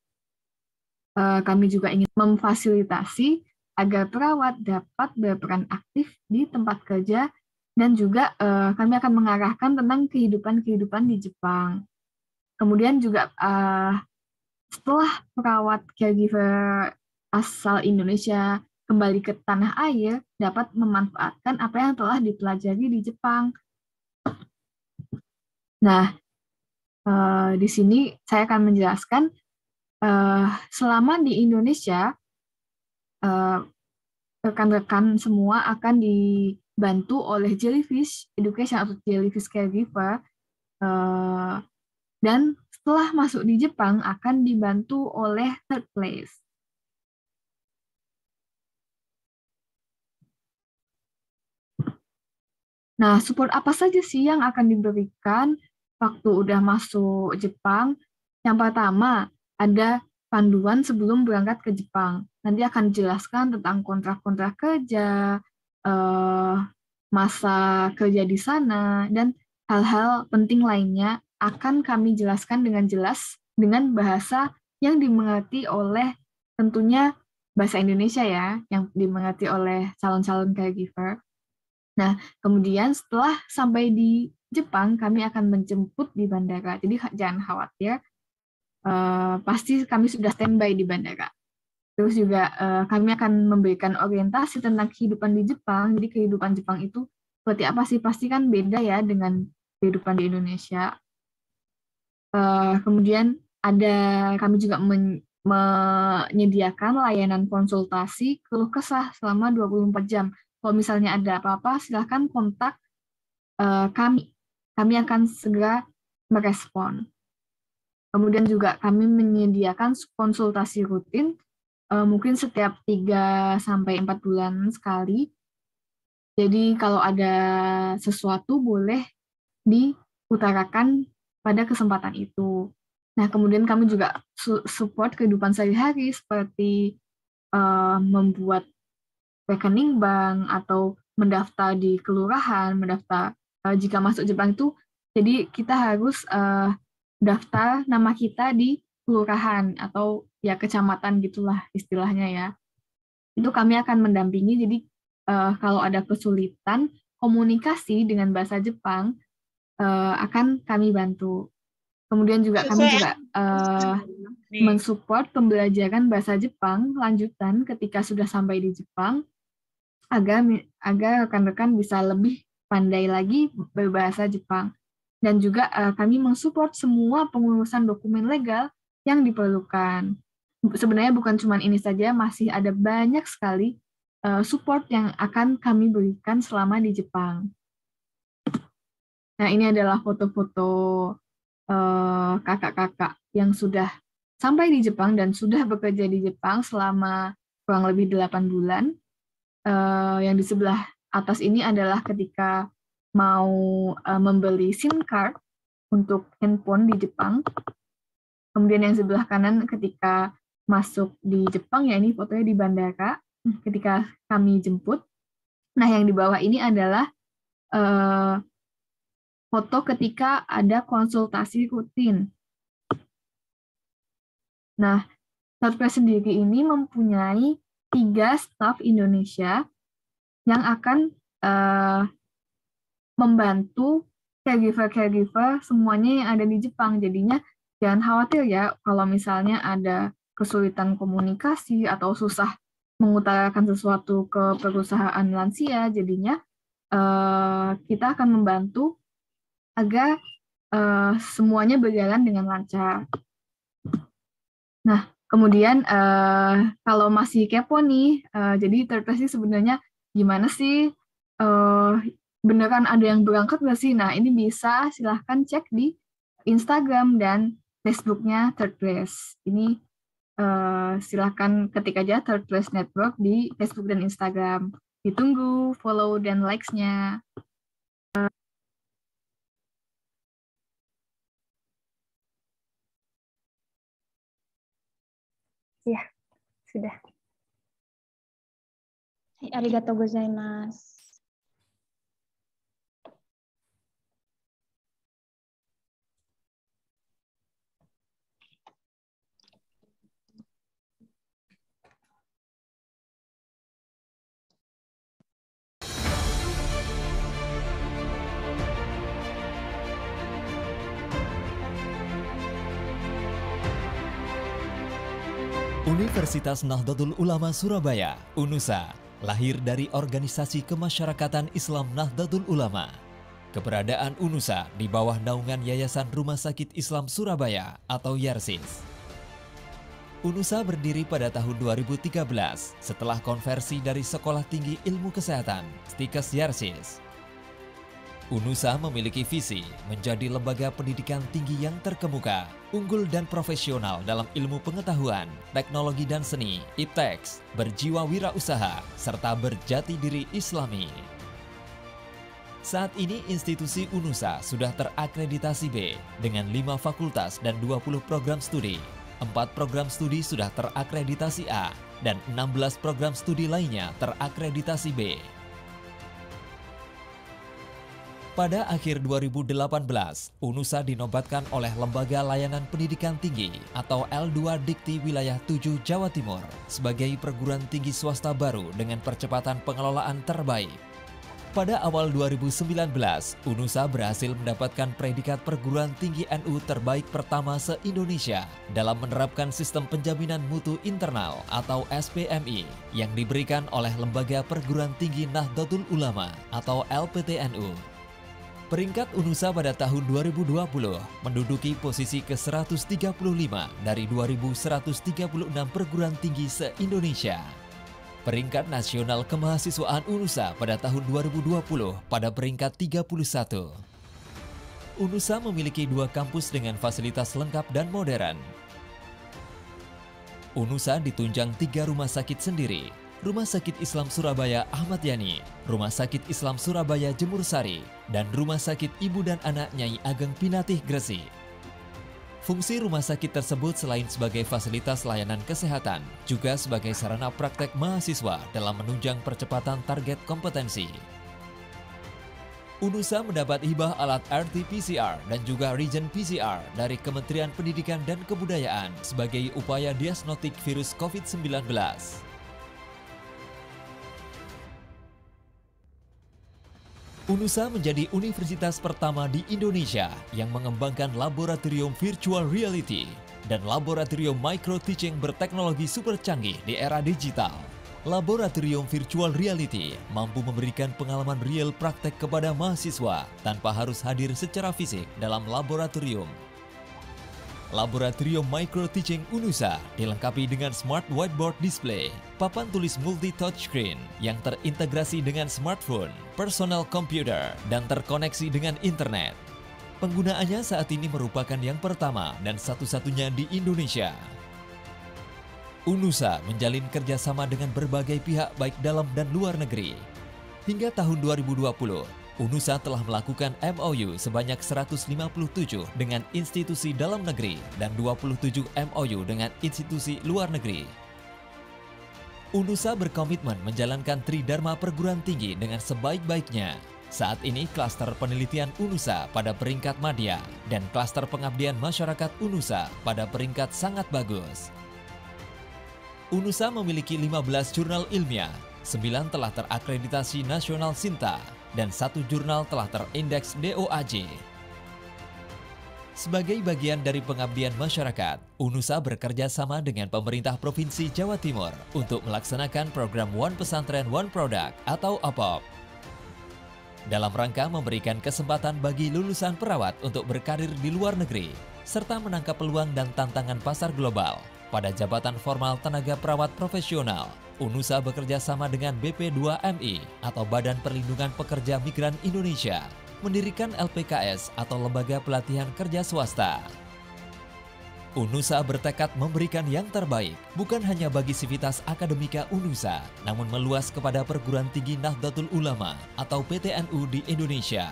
Eh, kami juga ingin memfasilitasi agar perawat dapat berperan aktif di tempat kerja dan juga eh, kami akan mengarahkan tentang kehidupan-kehidupan di Jepang. Kemudian juga eh, setelah perawat caregiver asal Indonesia kembali ke tanah air dapat memanfaatkan apa yang telah dipelajari di Jepang. Nah, uh, di sini saya akan menjelaskan uh, selama di Indonesia rekan eh, rekan-rekan semua akan dibantu oleh Jellyfish Education atau Jellyfish Caregiver dan setelah masuk di Jepang akan dibantu oleh third place. Nah, support apa saja sih yang akan diberikan waktu udah masuk Jepang? Yang pertama, ada panduan sebelum berangkat ke Jepang. Nanti akan dijelaskan tentang kontrak-kontrak kerja, eh, masa kerja di sana, dan hal-hal penting lainnya akan kami jelaskan dengan jelas dengan bahasa yang dimengerti oleh tentunya bahasa Indonesia ya, yang dimengerti oleh calon-calon caregiver. Nah, kemudian setelah sampai di Jepang, kami akan menjemput di bandara. Jadi jangan khawatir, uh, pasti kami sudah standby di bandara. Terus juga uh, kami akan memberikan orientasi tentang kehidupan di Jepang. Jadi kehidupan Jepang itu seperti apa sih? Pasti kan beda ya dengan kehidupan di Indonesia. Eh, kemudian ada kami juga men, menyediakan layanan konsultasi keluh kesah selama 24 jam. Kalau misalnya ada apa-apa, silahkan kontak uh, kami. Kami akan segera merespon. Kemudian juga kami menyediakan konsultasi rutin, uh, mungkin setiap 3 4 bulan sekali. Jadi kalau ada sesuatu boleh diutarakan pada kesempatan itu. Nah, kemudian kami juga support kehidupan sehari-hari seperti uh, membuat rekening bank atau mendaftar di kelurahan, mendaftar uh, jika masuk Jepang itu jadi kita harus uh, daftar nama kita di kelurahan atau ya kecamatan gitulah istilahnya ya. Itu kami akan mendampingi jadi uh, kalau ada kesulitan komunikasi dengan bahasa Jepang uh, akan kami bantu. Kemudian juga kami juga uh, mensupport pembelajaran bahasa Jepang lanjutan ketika sudah sampai di Jepang agar agar rekan-rekan bisa lebih pandai lagi berbahasa Jepang. Dan juga uh, kami mensupport semua pengurusan dokumen legal yang diperlukan. Sebenarnya bukan cuma ini saja, masih ada banyak sekali support yang akan kami berikan selama di Jepang. Nah, ini adalah foto-foto kakak eh, kakak-kakak yang sudah sampai di Jepang dan sudah bekerja di Jepang selama kurang lebih 8 bulan. Uh, yang di sebelah atas ini adalah ketika mau uh, membeli SIM card untuk handphone di Jepang. Kemudian yang sebelah kanan ketika masuk di Jepang, ya ini fotonya di bandara ketika kami jemput. Nah, yang di bawah ini adalah Uh, foto ketika ada konsultasi rutin. Nah, Nordpress sendiri ini mempunyai tiga staf Indonesia yang akan uh, membantu caregiver-caregiver semuanya yang ada di Jepang. Jadinya jangan khawatir ya kalau misalnya ada kesulitan komunikasi atau susah mengutarakan sesuatu ke perusahaan lansia, jadinya uh, kita akan membantu agar uh, semuanya berjalan dengan lancar. Nah, kemudian uh, kalau masih kepo nih, uh, jadi terpesi sebenarnya gimana sih uh, beneran ada yang berangkat nggak sih? Nah, ini bisa silahkan cek di Instagram dan Facebooknya Third Place. Ini uh, silahkan ketik aja Third Place Network di Facebook dan Instagram. Ditunggu follow dan likes-nya. Uh, Sudah. はい、ありがとうございます。Universitas Nahdlatul Ulama Surabaya, UNUSA, lahir dari organisasi kemasyarakatan Islam Nahdlatul Ulama. Keberadaan UNUSA di bawah naungan Yayasan Rumah Sakit Islam Surabaya atau YARSIS. UNUSA berdiri pada tahun 2013 setelah konversi dari Sekolah Tinggi Ilmu Kesehatan, STIKES YARSIS, UNUSA memiliki visi menjadi lembaga pendidikan tinggi yang terkemuka, unggul dan profesional dalam ilmu pengetahuan, teknologi dan seni, IPTEX, berjiwa wirausaha, serta berjati diri islami. Saat ini institusi UNUSA sudah terakreditasi B dengan 5 fakultas dan 20 program studi. 4 program studi sudah terakreditasi A dan 16 program studi lainnya terakreditasi B. Pada akhir 2018, UNUSA dinobatkan oleh Lembaga Layanan Pendidikan Tinggi atau L2 Dikti Wilayah 7 Jawa Timur sebagai perguruan tinggi swasta baru dengan percepatan pengelolaan terbaik. Pada awal 2019, UNUSA berhasil mendapatkan predikat perguruan tinggi NU terbaik pertama se-Indonesia dalam menerapkan sistem penjaminan mutu internal atau SPMI yang diberikan oleh Lembaga Perguruan Tinggi Nahdlatul Ulama atau LPTNU Peringkat UNUSA pada tahun 2020 menduduki posisi ke-135 dari 2.136 perguruan tinggi se-Indonesia. Peringkat nasional kemahasiswaan UNUSA pada tahun 2020 pada peringkat 31. UNUSA memiliki dua kampus dengan fasilitas lengkap dan modern. UNUSA ditunjang tiga rumah sakit sendiri, Rumah Sakit Islam Surabaya Ahmad Yani, Rumah Sakit Islam Surabaya Jemur Sari, dan Rumah Sakit Ibu dan Anak Nyai Ageng Pinatih Gresi. Fungsi rumah sakit tersebut selain sebagai fasilitas layanan kesehatan, juga sebagai sarana praktek mahasiswa dalam menunjang percepatan target kompetensi. UNUSA mendapat hibah alat RT-PCR dan juga region PCR dari Kementerian Pendidikan dan Kebudayaan sebagai upaya diagnostik virus COVID-19. UNUSA menjadi universitas pertama di Indonesia yang mengembangkan laboratorium virtual reality dan laboratorium micro teaching berteknologi super canggih di era digital. Laboratorium virtual reality mampu memberikan pengalaman real praktek kepada mahasiswa tanpa harus hadir secara fisik dalam laboratorium Laboratorium Micro Teaching Unusa dilengkapi dengan smart whiteboard display, papan tulis multi touchscreen yang terintegrasi dengan smartphone, personal computer, dan terkoneksi dengan internet. Penggunaannya saat ini merupakan yang pertama dan satu-satunya di Indonesia. UNUSA menjalin kerjasama dengan berbagai pihak baik dalam dan luar negeri. Hingga tahun 2020, UNUSA telah melakukan MOU sebanyak 157 dengan institusi dalam negeri dan 27 MOU dengan institusi luar negeri. UNUSA berkomitmen menjalankan tridharma perguruan tinggi dengan sebaik-baiknya. Saat ini klaster penelitian UNUSA pada peringkat madya dan klaster pengabdian masyarakat UNUSA pada peringkat sangat bagus. UNUSA memiliki 15 jurnal ilmiah, 9 telah terakreditasi nasional Sinta, dan satu jurnal telah terindeks DOAJ. Sebagai bagian dari pengabdian masyarakat, UNUSA bekerja sama dengan pemerintah Provinsi Jawa Timur untuk melaksanakan program One Pesantren One Product atau OPOP. Dalam rangka memberikan kesempatan bagi lulusan perawat untuk berkarir di luar negeri, serta menangkap peluang dan tantangan pasar global pada jabatan formal tenaga perawat profesional UNUSA bekerja sama dengan BP2MI atau Badan Perlindungan Pekerja Migran Indonesia mendirikan LPKS atau Lembaga Pelatihan Kerja Swasta. UNUSA bertekad memberikan yang terbaik bukan hanya bagi sivitas akademika UNUSA, namun meluas kepada perguruan tinggi Nahdlatul Ulama atau PTNU di Indonesia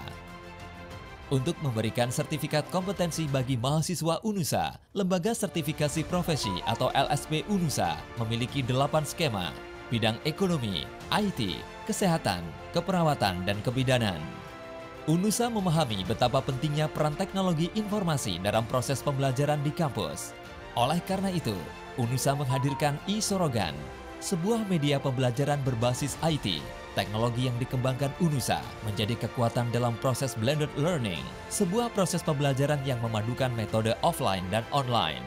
untuk memberikan sertifikat kompetensi bagi mahasiswa UNUSA. Lembaga Sertifikasi Profesi atau LSP UNUSA memiliki delapan skema, bidang ekonomi, IT, kesehatan, keperawatan, dan kebidanan. UNUSA memahami betapa pentingnya peran teknologi informasi dalam proses pembelajaran di kampus. Oleh karena itu, UNUSA menghadirkan e-sorogan, sebuah media pembelajaran berbasis IT. Teknologi yang dikembangkan UNUSA menjadi kekuatan dalam proses blended learning, sebuah proses pembelajaran yang memadukan metode offline dan online.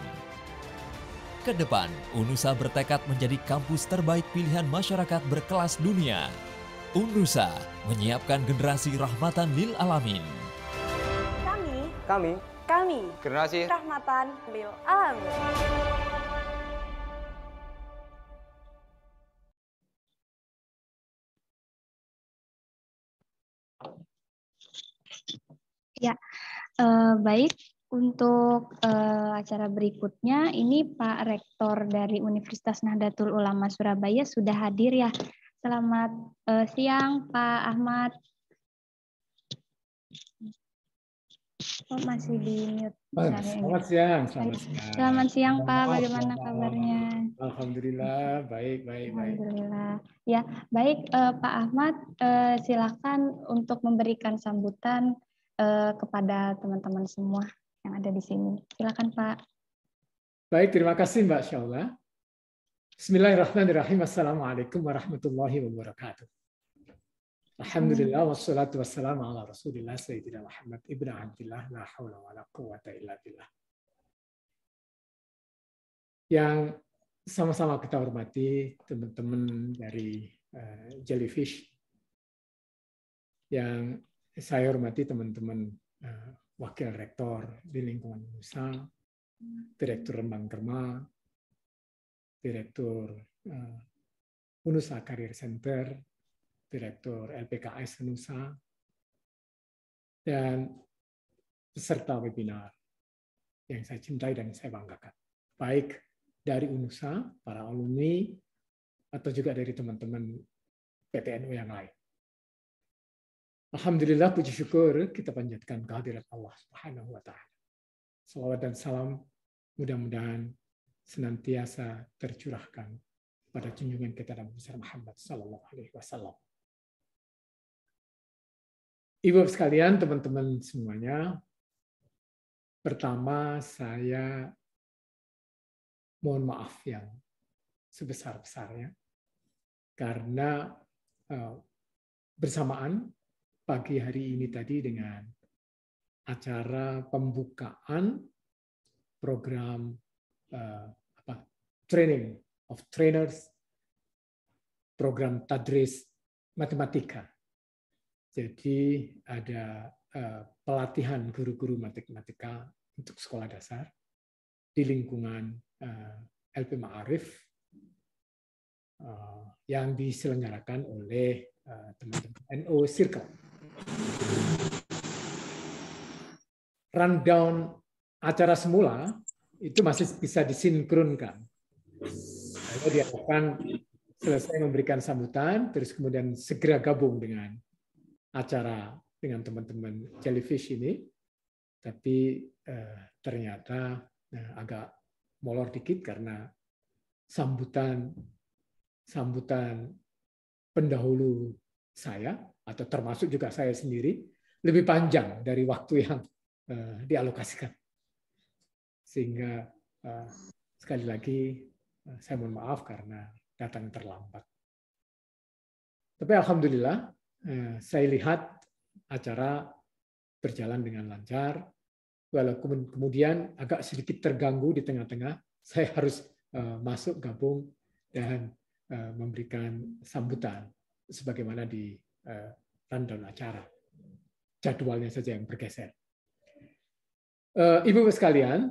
Kedepan, UNUSA bertekad menjadi kampus terbaik pilihan masyarakat berkelas dunia. UNUSA menyiapkan generasi rahmatan lil alamin. Kami, kami, kami, generasi rahmatan lil alamin. Ya, eh, baik. Untuk eh, acara berikutnya, ini Pak Rektor dari Universitas Nahdlatul Ulama Surabaya sudah hadir ya. Selamat eh, siang Pak Ahmad. Oh, masih di mute. selamat siang, selamat siang. Selamat siang Pak, bagaimana kabarnya? Alhamdulillah, baik, baik, baik. Alhamdulillah. Ya, baik eh, Pak Ahmad, eh, silakan untuk memberikan sambutan eh, kepada teman-teman semua yang ada di sini. Silakan Pak. Baik, terima kasih Mbak Syaula. Bismillahirrahmanirrahim. Assalamualaikum warahmatullahi wabarakatuh. Alhamdulillah wassalatu wassalamu ala Rasulillah Sayyidina Muhammad ibn Abdullah la haula wala quwata illa billah. Yang sama-sama kita hormati teman-teman dari eh, Jellyfish yang saya hormati teman-teman eh, wakil rektor di lingkungan Nusa, direktur Rembang Kerma, direktur Unusa eh, Career Center, direktur LPKS Nusa, dan peserta webinar yang saya cintai dan saya banggakan. Baik dari UNUSA, para alumni, atau juga dari teman-teman PTNU yang lain. Alhamdulillah puji syukur kita panjatkan kehadirat Allah Subhanahu wa taala. Salawat dan salam mudah-mudahan senantiasa tercurahkan pada junjungan kita dan besar Muhammad sallallahu alaihi wasallam. Ibu sekalian, teman-teman semuanya, pertama saya mohon maaf yang sebesar-besarnya karena eh, bersamaan pagi hari ini tadi dengan acara pembukaan program uh, apa, training of trainers program tadris matematika. Jadi ada uh, pelatihan guru-guru matematika untuk sekolah dasar di lingkungan uh, eh, LP Ma'arif uh, yang diselenggarakan oleh Ah, teman-teman NO Circle. Rundown acara semula itu masih bisa disinkronkan. Lalu dia selesai memberikan sambutan, terus kemudian segera gabung dengan acara dengan teman-teman jellyfish ini. Tapi eh, ternyata eh, agak molor dikit karena sambutan sambutan pendahulu saya atau termasuk juga saya sendiri lebih panjang dari waktu yang eh, dialokasikan. Sehingga eh, sekali lagi eh, saya mohon maaf karena datang terlambat. Tapi alhamdulillah saya lihat acara berjalan dengan lancar. Walaupun kemudian agak sedikit terganggu di tengah-tengah, saya harus masuk gabung dan Eh, memberikan sambutan sebagaimana di eh, rundown acara. Jadwalnya saja yang bergeser. Ibu-ibu eh, sekalian,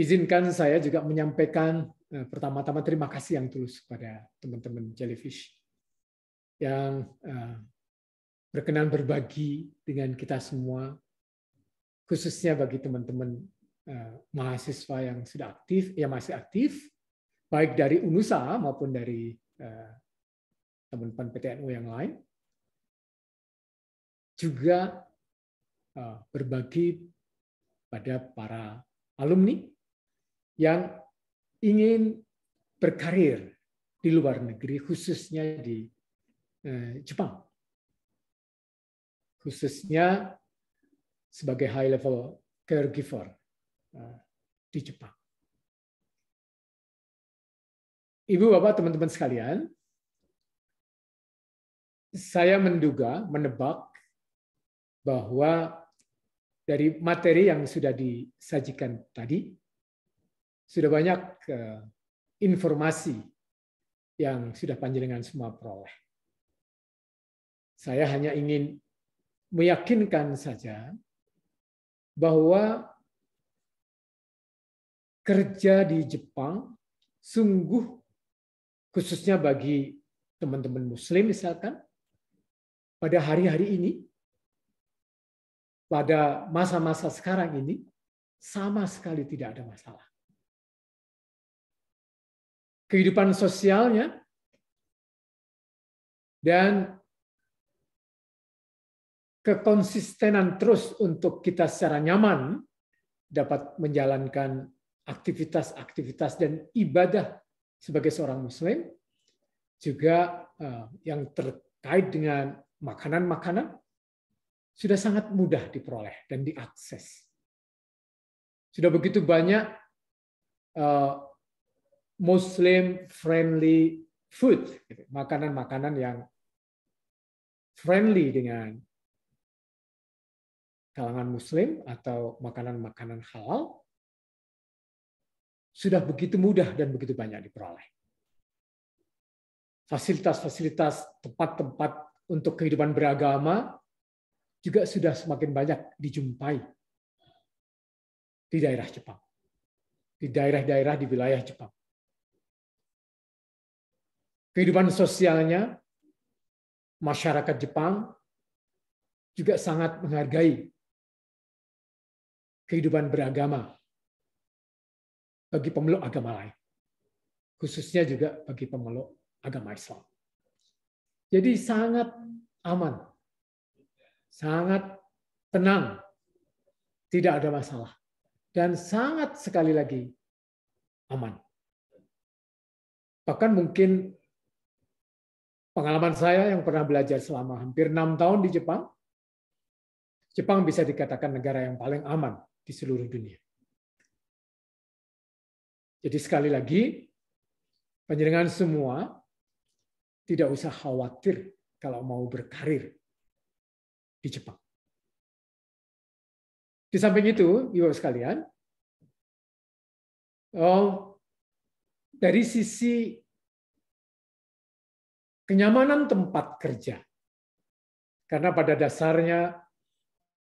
izinkan saya juga menyampaikan pertama-tama terima kasih yang tulus kepada teman-teman Jellyfish yang berkenan berbagi dengan kita semua, khususnya bagi teman-teman mahasiswa yang sudah aktif, yang masih aktif, baik dari UNUSA maupun dari eh, teman-teman PTNU yang lain juga eh, berbagi pada para alumni yang ingin berkarir di luar negeri khususnya di eh, Jepang khususnya sebagai high level caregiver di Jepang Ibu Bapak teman-teman sekalian, saya menduga, menebak bahwa dari materi yang sudah disajikan tadi sudah banyak eh, informasi yang sudah panjenengan semua peroleh. Saya hanya ingin meyakinkan saja bahwa kerja di Jepang sungguh khususnya bagi teman-teman muslim misalkan, pada hari-hari ini, pada masa-masa sekarang ini, sama sekali tidak ada masalah. Kehidupan sosialnya dan kekonsistenan terus untuk kita secara nyaman dapat menjalankan aktivitas-aktivitas dan ibadah sebagai seorang Muslim, juga eh, yang terkait dengan makanan-makanan, sudah sangat mudah diperoleh dan diakses. Sudah begitu banyak eh, Muslim-friendly food, gitu. makanan-makanan yang friendly dengan kalangan Muslim atau makanan-makanan halal sudah begitu mudah dan begitu banyak diperoleh. Fasilitas-fasilitas tempat-tempat untuk kehidupan beragama juga sudah semakin banyak dijumpai di daerah Jepang, di daerah-daerah di wilayah Jepang. Kehidupan sosialnya, masyarakat Jepang juga sangat menghargai kehidupan beragama bagi pemeluk agama lain. Khususnya juga bagi pemeluk agama Islam. Jadi sangat aman. Sangat tenang. Tidak ada masalah. Dan sangat sekali lagi aman. Bahkan mungkin pengalaman saya yang pernah belajar selama hampir enam tahun di Jepang, Jepang bisa dikatakan negara yang paling aman di seluruh dunia. Jadi sekali lagi, penyelenggaraan semua tidak usah khawatir kalau mau berkarir di Jepang. Di samping itu, Ibu sekalian, oh, dari sisi kenyamanan tempat kerja, karena pada dasarnya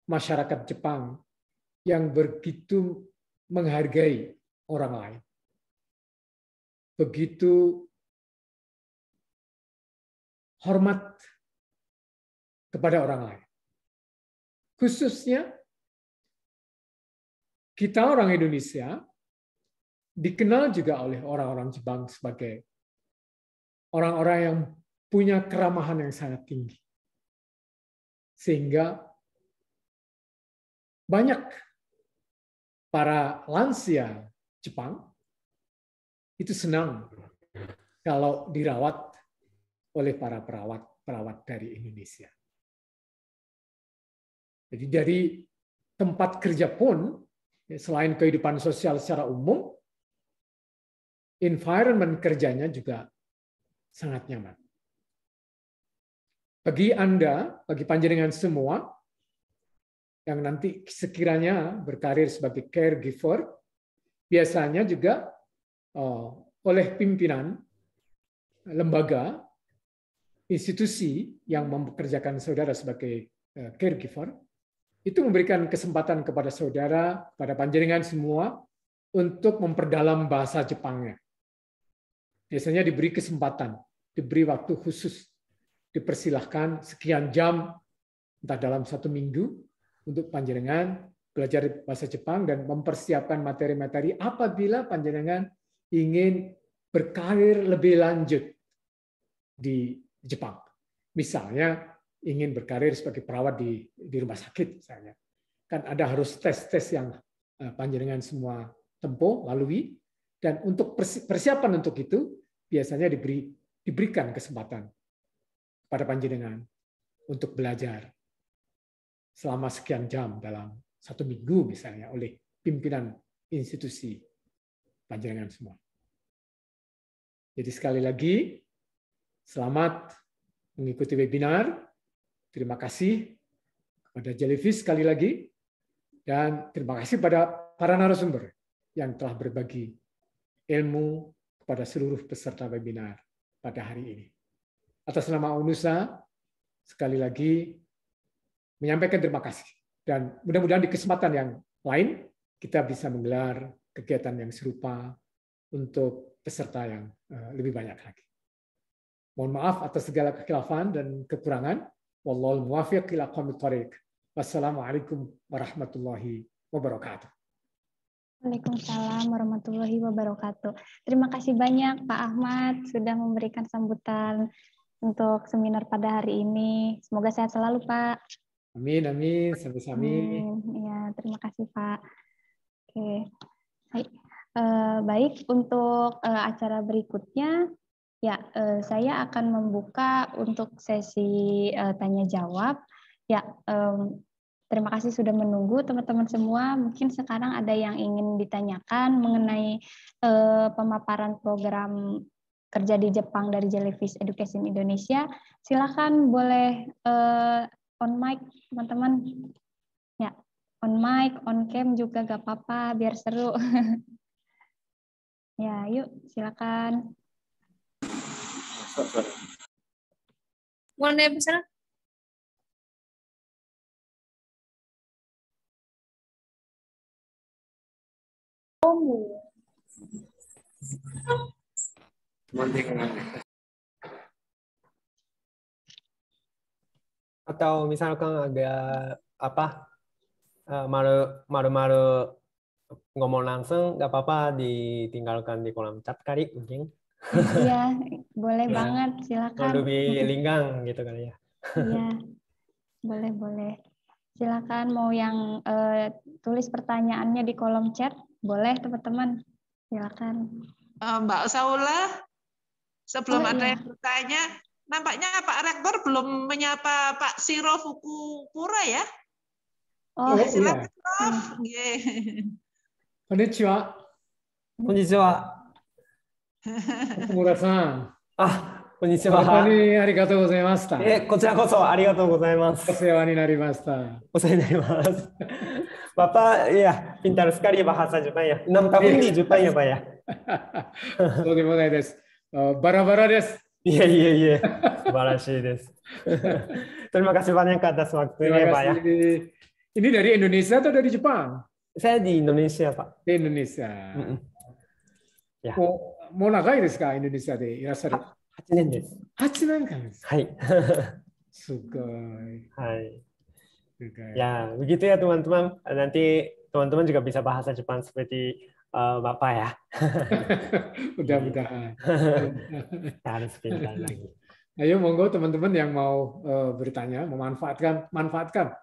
masyarakat Jepang yang begitu menghargai orang lain begitu hormat kepada orang lain. Khususnya kita orang Indonesia dikenal juga oleh orang-orang Jepang sebagai orang-orang yang punya keramahan yang sangat tinggi. Sehingga banyak para lansia Jepang itu senang kalau dirawat oleh para perawat-perawat dari Indonesia. Jadi dari tempat kerja pun, ya, selain kehidupan sosial secara umum, environment kerjanya juga sangat nyaman. Bagi Anda, bagi panjenengan semua, yang nanti sekiranya berkarir sebagai caregiver, biasanya juga Oh, oleh pimpinan lembaga institusi yang mempekerjakan saudara sebagai eh, caregiver itu memberikan kesempatan kepada saudara pada panjenengan semua untuk memperdalam bahasa Jepangnya. Biasanya diberi kesempatan, diberi waktu khusus, dipersilahkan sekian jam entah dalam satu minggu untuk panjenengan belajar bahasa Jepang dan mempersiapkan materi-materi apabila panjenengan ingin berkarir lebih lanjut di Jepang. Misalnya ingin berkarir sebagai perawat di, di rumah sakit misalnya. Kan ada harus tes-tes yang eh, panjenengan semua tempuh, lalui. Dan untuk persiapan untuk itu biasanya diberi diberikan kesempatan pada panjenengan untuk belajar selama sekian jam dalam satu minggu misalnya oleh pimpinan institusi panjenengan semua. Jadi sekali lagi, selamat mengikuti webinar. Terima kasih kepada Jellyfish sekali lagi. Dan terima kasih kepada para narasumber yang telah berbagi ilmu kepada seluruh peserta webinar pada hari ini. Atas nama UNUSA, sekali lagi menyampaikan terima kasih. Dan mudah-mudahan di kesempatan yang lain, kita bisa menggelar kegiatan yang serupa untuk peserta yang eh, lebih banyak lagi. Mohon maaf atas segala kekhilafan dan kekurangan. Wallahul muwafiq ila qawmit Wassalamualaikum warahmatullahi wabarakatuh. Waalaikumsalam warahmatullahi wabarakatuh. Terima kasih banyak Pak Ahmad sudah memberikan sambutan untuk seminar pada hari ini. Semoga sehat selalu Pak. Amin, amin, Sampai-sampai. Ya, terima kasih Pak. Oke. Baik, eh, baik untuk eh, acara berikutnya ya eh, saya akan membuka untuk sesi eh, tanya jawab. Ya, eh, terima kasih sudah menunggu teman-teman semua. Mungkin sekarang ada yang ingin ditanyakan mengenai eh, pemaparan program kerja di Jepang dari Jellyfish Education Indonesia. Silakan boleh eh, on mic teman-teman on mic, on cam juga gak apa-apa, biar seru. ya, yuk silakan. yang besar. Atau misalkan ada apa malu eh, maru maru maru ngomong langsung nggak apa-apa ditinggalkan di kolom chat kali mungkin. Iya, boleh iya, banget, silakan. Lebih linggang gitu kali ya. Iya, boleh boleh. Silakan mau yang uh, tulis pertanyaannya di kolom chat, boleh teman-teman. Silakan. Eh, Mbak Saula, sebelum oh, ada iya. yang bertanya, nampaknya Pak Rektor belum menyapa Pak Siro Fukupura ya? こんにちは。こんにちは。小田さん。あ、こんにちは。本当にありがとうございました。え、こちらこそありがとうございます。お世話になりました。お世話になります。また、いや、ピンタルスカリーバハサジュパンや。何たぶブリジュパンやばや。そうでもないです。バラバラです。いえいえいえ、素晴らしいです。と りまかしばねんかったすわく Ini dari Indonesia atau dari Jepang? Saya di Indonesia, Pak. Di Indonesia. Ya. Indonesia, Mm tahun Ya. Hai. Suka. Hai. Ya begitu ya teman-teman. Nanti teman-teman juga bisa bahasa Jepang seperti uh, Bapak ya. Mudah-mudahan. Ya, harus pindah lagi. Ayo monggo teman-teman yang mau uh, bertanya, memanfaatkan, manfaatkan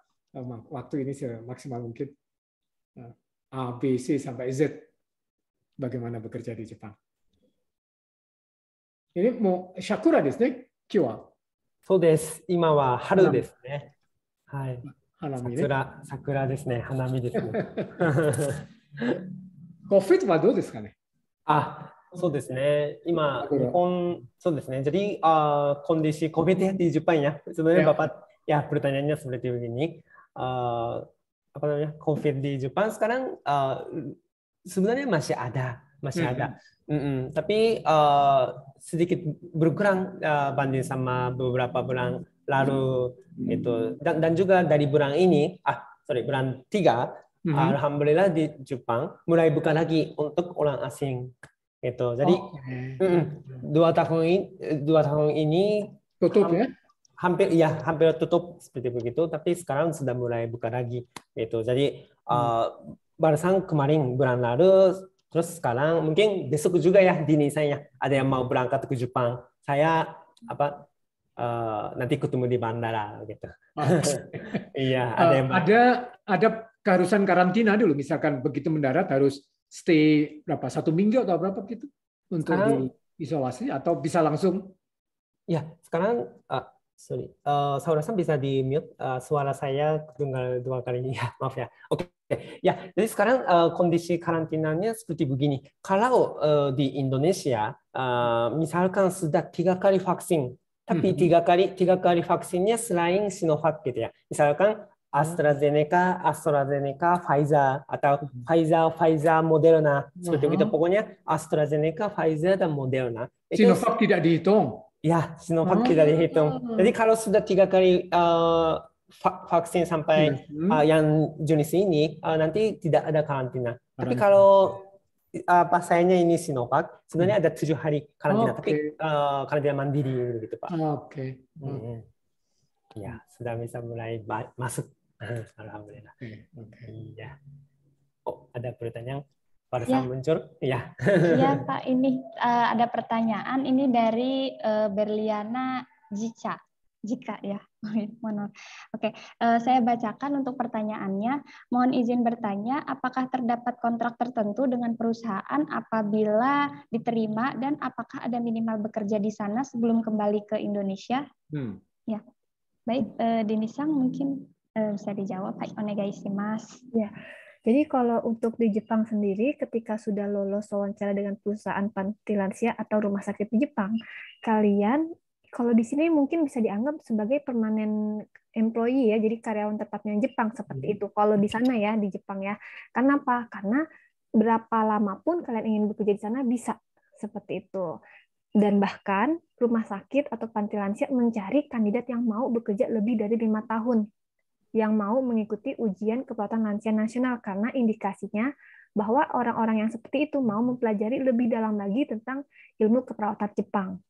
waktu ini sih maksimal mungkin A, B, C sampai Z b a g a i m a n ャ bekerja di ですね、今日は。そうです。今は春ですね。はい。花見桜、桜ですね。花見ですね。コ フィットはどうですかねあ、そうですね。今、日本、そうですね。じゃあ、コンディシー、コフィティーってパンや。すみません、や、プルタニアにはすべて言うに。uh, apa namanya COVID di Jepang sekarang uh, sebenarnya masih ada, masih mm-hmm. ada. Mm-hmm. Tapi uh, sedikit berkurang uh, banding sama beberapa bulan lalu mm-hmm. itu dan, dan juga dari bulan ini ah sorry bulan tiga mm-hmm. alhamdulillah di Jepang mulai buka lagi untuk orang asing itu jadi oh. mm, dua tahun ini dua tahun ini tutup ya hampir ya hampir tutup seperti begitu tapi sekarang sudah mulai buka lagi itu jadi hmm. Eh, barusan kemarin bulan lalu terus sekarang mungkin besok juga ya dini saya ada yang mau berangkat ke Jepang saya apa uh, nanti ketemu di bandara gitu iya eh, ada yang... ada ada keharusan karantina dulu misalkan begitu mendarat harus stay berapa satu minggu atau berapa gitu untuk sekarang, di isolasi atau bisa langsung ya sekarang uh, Sorry, uh, bisa di mute uh, eh, suara saya tunggal dua kali ya maaf ya. Oke, okay. ya jadi sekarang uh, kondisi karantinanya seperti begini. Kalau uh, di Indonesia, uh, misalkan sudah tiga kali vaksin, tapi mhm. tiga kali tiga kali vaksinnya selain Sinovac gitu ya. Misalkan hmm. AstraZeneca, AstraZeneca, Pfizer atau hmm. Pfizer, Pfizer, Moderna seperti uh -huh. itu. Pokoknya AstraZeneca, Pfizer dan Moderna. Sinovac tidak dihitung. Ya, Sinovac hmm. tidak dihitung. Jadi kalau sudah tiga kali uh, vaksin sampai hmm. uh, yang jenis ini, uh, nanti tidak ada karantina. karantina. Tapi kalau uh, pasiennya ini Sinovac, sebenarnya hmm. ada tujuh hari karantina, okay. tapi uh, karantina mandiri gitu Pak. Oke. Okay. Hmm. hmm. Ya, sudah bisa mulai masuk. Alhamdulillah. Iya. Okay. okay. Ya. Oh, ada pertanyaan? barusan ya. muncul. Iya. Iya Pak, ini uh, ada pertanyaan ini dari uh, Berliana Jica. Jika ya, Oke, okay. uh, eh, saya bacakan untuk pertanyaannya. Mohon izin bertanya, apakah terdapat kontrak tertentu dengan perusahaan apabila diterima dan apakah ada minimal bekerja di sana sebelum kembali ke Indonesia? Hmm. Ya, baik, uh, Dinisang mungkin uh, bisa dijawab. Pak Onegaisimas. Ya. Yeah. Jadi kalau untuk di Jepang sendiri, ketika sudah lolos wawancara dengan perusahaan panti lansia atau rumah sakit di Jepang, kalian kalau di sini mungkin bisa dianggap sebagai permanen employee ya, jadi karyawan tetapnya Jepang seperti hmm. itu. Kalau di sana ya di Jepang ya, kenapa? Karena berapa lama pun kalian ingin bekerja di sana bisa seperti itu. Dan bahkan rumah sakit atau panti lansia mencari kandidat yang mau bekerja lebih dari lima tahun yang mau mengikuti ujian kekuatan lansia nasional karena indikasinya bahwa orang-orang yang seperti itu mau mempelajari lebih dalam lagi tentang ilmu keperawatan Jepang.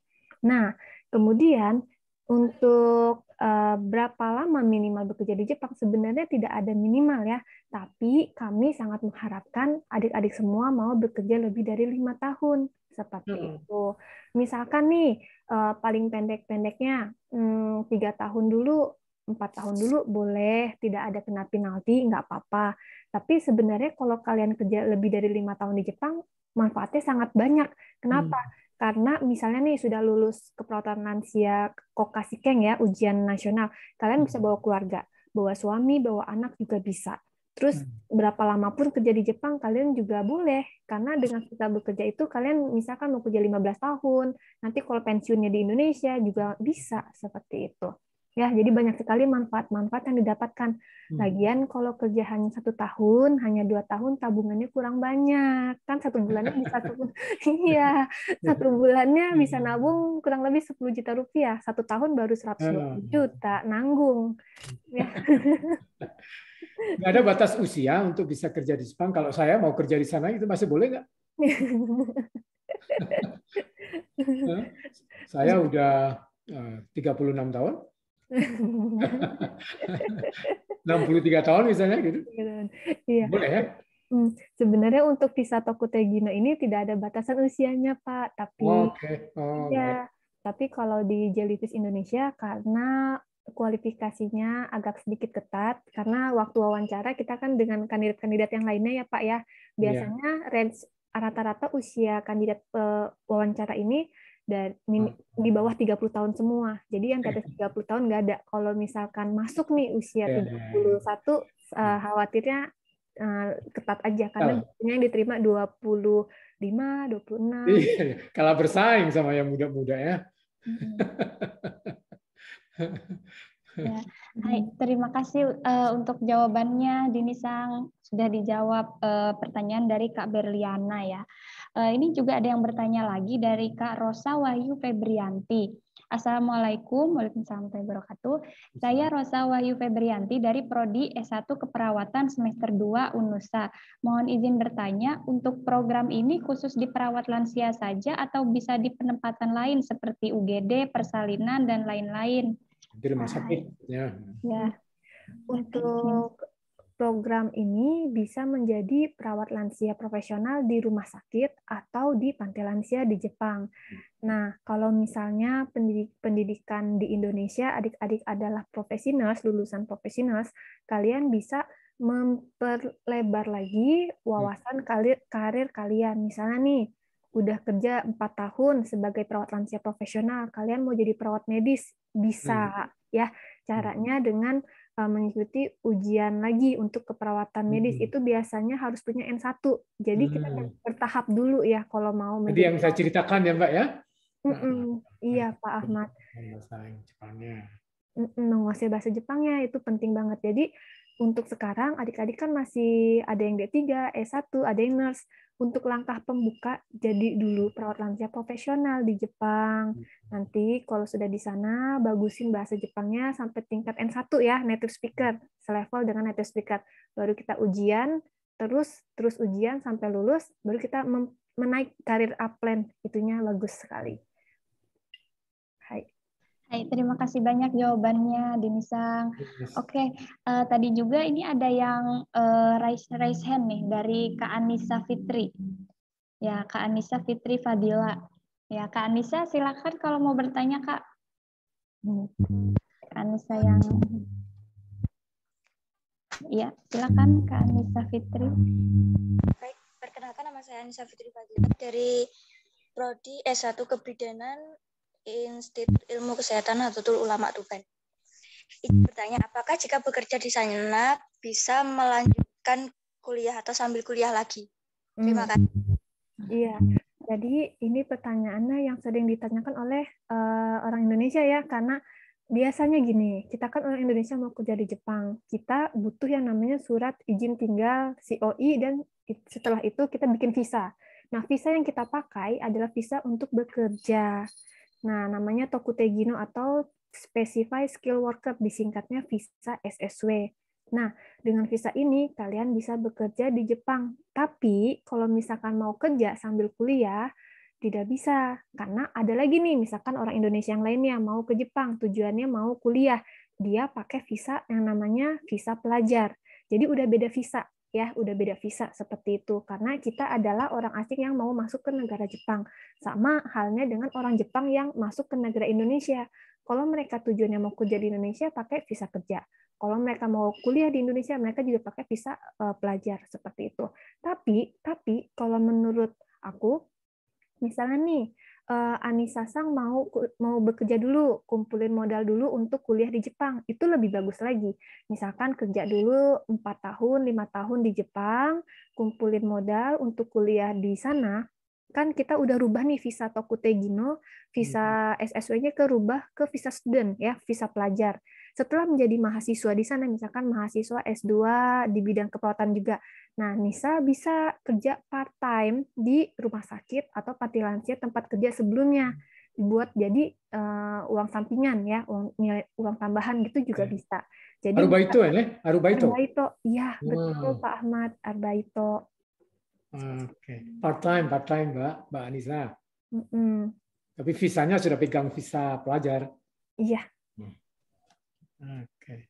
Nah, kemudian untuk eh, berapa lama minimal bekerja di Jepang sebenarnya tidak ada minimal ya, tapi kami sangat mengharapkan adik-adik semua mau bekerja lebih dari lima tahun seperti hmm. itu. Misalkan nih eh, paling pendek-pendeknya hmm, tiga tahun dulu empat tahun dulu boleh tidak ada kena penalti nggak apa-apa tapi sebenarnya kalau kalian kerja lebih dari lima tahun di Jepang manfaatnya sangat banyak kenapa hmm. karena misalnya nih sudah lulus keperawatan lansia kokasikeng ya ujian nasional kalian bisa hmm. bawa keluarga bawa suami bawa anak juga bisa terus hmm. berapa lama pun kerja di Jepang kalian juga boleh karena dengan kita bekerja itu kalian misalkan mau kerja 15 tahun nanti kalau pensiunnya di Indonesia juga bisa seperti itu ya jadi banyak sekali manfaat-manfaat yang didapatkan hmm. lagian kalau kerja hanya satu tahun hanya dua tahun tabungannya kurang banyak kan satu bulannya bisa satu iya satu bulannya bisa hmm. nabung kurang lebih 10 juta rupiah satu tahun baru 100 hmm. juta nanggung ya nggak ada batas usia untuk bisa kerja di Jepang kalau saya mau kerja di sana itu masih boleh nggak saya udah 36 eh, tahun 63 tahun misalnya gitu. Iya. Boleh ya? Hmm, sebenarnya untuk visa Tegino ini tidak ada batasan usianya, Pak. Tapi oh, okay. oh, ya, okay. tapi kalau di Jellyfish Indonesia karena kualifikasinya agak sedikit ketat karena waktu wawancara kita kan dengan kandidat-kandidat yang lainnya ya Pak ya. Iya. Biasanya yeah. range rata-rata usia kandidat eh, wawancara ini dan hmm. di bawah 30 tahun semua. Jadi yang hmm. kata atas 30 tahun nggak ada. Kalau misalkan masuk nih usia 31 iya. uh, eh, hmm. khawatirnya eh, ketat aja karena ah. biasanya yang diterima 25, 26. enam. Iya, kalah bersaing sama yang muda-muda ya. Ya. Hai, terima kasih uh, untuk jawabannya Dini Sang sudah dijawab uh, pertanyaan dari Kak Berliana ya. Uh, ini juga ada yang bertanya lagi dari Kak Rosa Wahyu Febrianti. Assalamualaikum warahmatullahi wabarakatuh. Saya Rosa Wahyu Febrianti dari Prodi S1 Keperawatan semester 2 UNUSA. Mohon izin bertanya, untuk program ini khusus di perawat lansia saja atau bisa di penempatan lain seperti UGD, persalinan, dan lain-lain? di rumah sakit. Ya. ya. Untuk program ini bisa menjadi perawat lansia profesional di rumah sakit atau di panti lansia di Jepang. Nah, kalau misalnya pendidik, pendidikan di Indonesia adik-adik adalah profesional, lulusan profesional, kalian bisa memperlebar lagi wawasan karir, karir kalian. Misalnya nih, udah kerja empat tahun sebagai perawat lansia profesional, kalian mau jadi perawat medis bisa hmm. ya. Caranya hmm. dengan eh, mengikuti ujian lagi untuk keperawatan medis hmm. itu biasanya harus punya N1. Jadi hmm. kita bertahap dulu ya kalau mau Jadi yang saya ceritakan ya, Mbak ya. Mm -mm. Iya, nah, Pak Ahmad. Bahasa Jepangnya. menguasai bahasa Jepangnya itu penting banget. Jadi untuk sekarang adik-adik kan masih ada yang D3, E 1 ada yang nurse. Untuk langkah pembuka, jadi dulu perawat lansia profesional di Jepang. Hmm. Nanti kalau sudah di sana, bagusin bahasa Jepangnya sampai tingkat N1 ya, native speaker, selevel dengan native speaker. Baru kita ujian, terus terus ujian sampai lulus, baru kita menaik karir upland. Itunya bagus sekali. Baik, terima kasih banyak jawabannya, Dinisang. Oke, uh, tadi juga ini ada yang uh, raise raise hand nih dari Kak Anissa Fitri. Ya, Kak Anissa Fitri Fadila. Ya, Kak Anissa silakan kalau mau bertanya, Kak. Hmm. Kak Anissa yang Iya, silakan Kak Anissa Fitri. Baik, perkenalkan nama saya Anissa Fitri Fadila dari prodi S1 Kebidanan Institut Ilmu Kesehatan Nahdlatul Ulama Tuban. Ini bertanya, apakah jika bekerja di sana bisa melanjutkan kuliah atau sambil kuliah lagi? Terima hmm. kasih. Iya. Jadi ini pertanyaannya yang sering ditanyakan oleh uh, orang Indonesia ya, karena biasanya gini, kita kan orang Indonesia mau kerja di Jepang, kita butuh yang namanya surat izin tinggal COI e, dan setelah itu kita bikin visa. Nah, visa yang kita pakai adalah visa untuk bekerja. Nah, namanya Tokutegino atau Specify Skill Worker, disingkatnya visa SSW. Nah, dengan visa ini kalian bisa bekerja di Jepang. Tapi kalau misalkan mau kerja sambil kuliah, tidak bisa. Karena ada lagi nih, misalkan orang Indonesia yang lainnya mau ke Jepang, tujuannya mau kuliah. Dia pakai visa yang namanya visa pelajar. Jadi udah beda visa ya udah beda visa seperti itu karena kita adalah orang asing yang mau masuk ke negara Jepang sama halnya dengan orang Jepang yang masuk ke negara Indonesia kalau mereka tujuannya mau kerja di Indonesia pakai visa kerja kalau mereka mau kuliah di Indonesia mereka juga pakai visa uh, pelajar seperti itu tapi tapi kalau menurut aku misalnya nih uh, Anissa Sang mau mau bekerja dulu, kumpulin modal dulu untuk kuliah di Jepang. Itu lebih bagus lagi. Misalkan kerja iya. dulu 4 tahun, 5 tahun di Jepang, kumpulin modal untuk kuliah di sana, kan kita udah rubah nih visa Tokutegino visa iya. SSW-nya ke rubah ke visa student ya, visa pelajar. Setelah menjadi mahasiswa di sana, misalkan mahasiswa S2 di bidang keperawatan juga, nah Nisa bisa kerja part-time di rumah sakit atau panti lansia tempat kerja sebelumnya buat jadi uh, uang sampingan ya uang nilai uang tambahan gitu juga okay. bisa jadi arbaito ya eh? arbaito arbaito iya wow. betul pak Ahmad arbaito oke okay. part time part time mbak mbak Anissa mm -mm. tapi visanya sudah pegang visa pelajar iya Oke. Okay.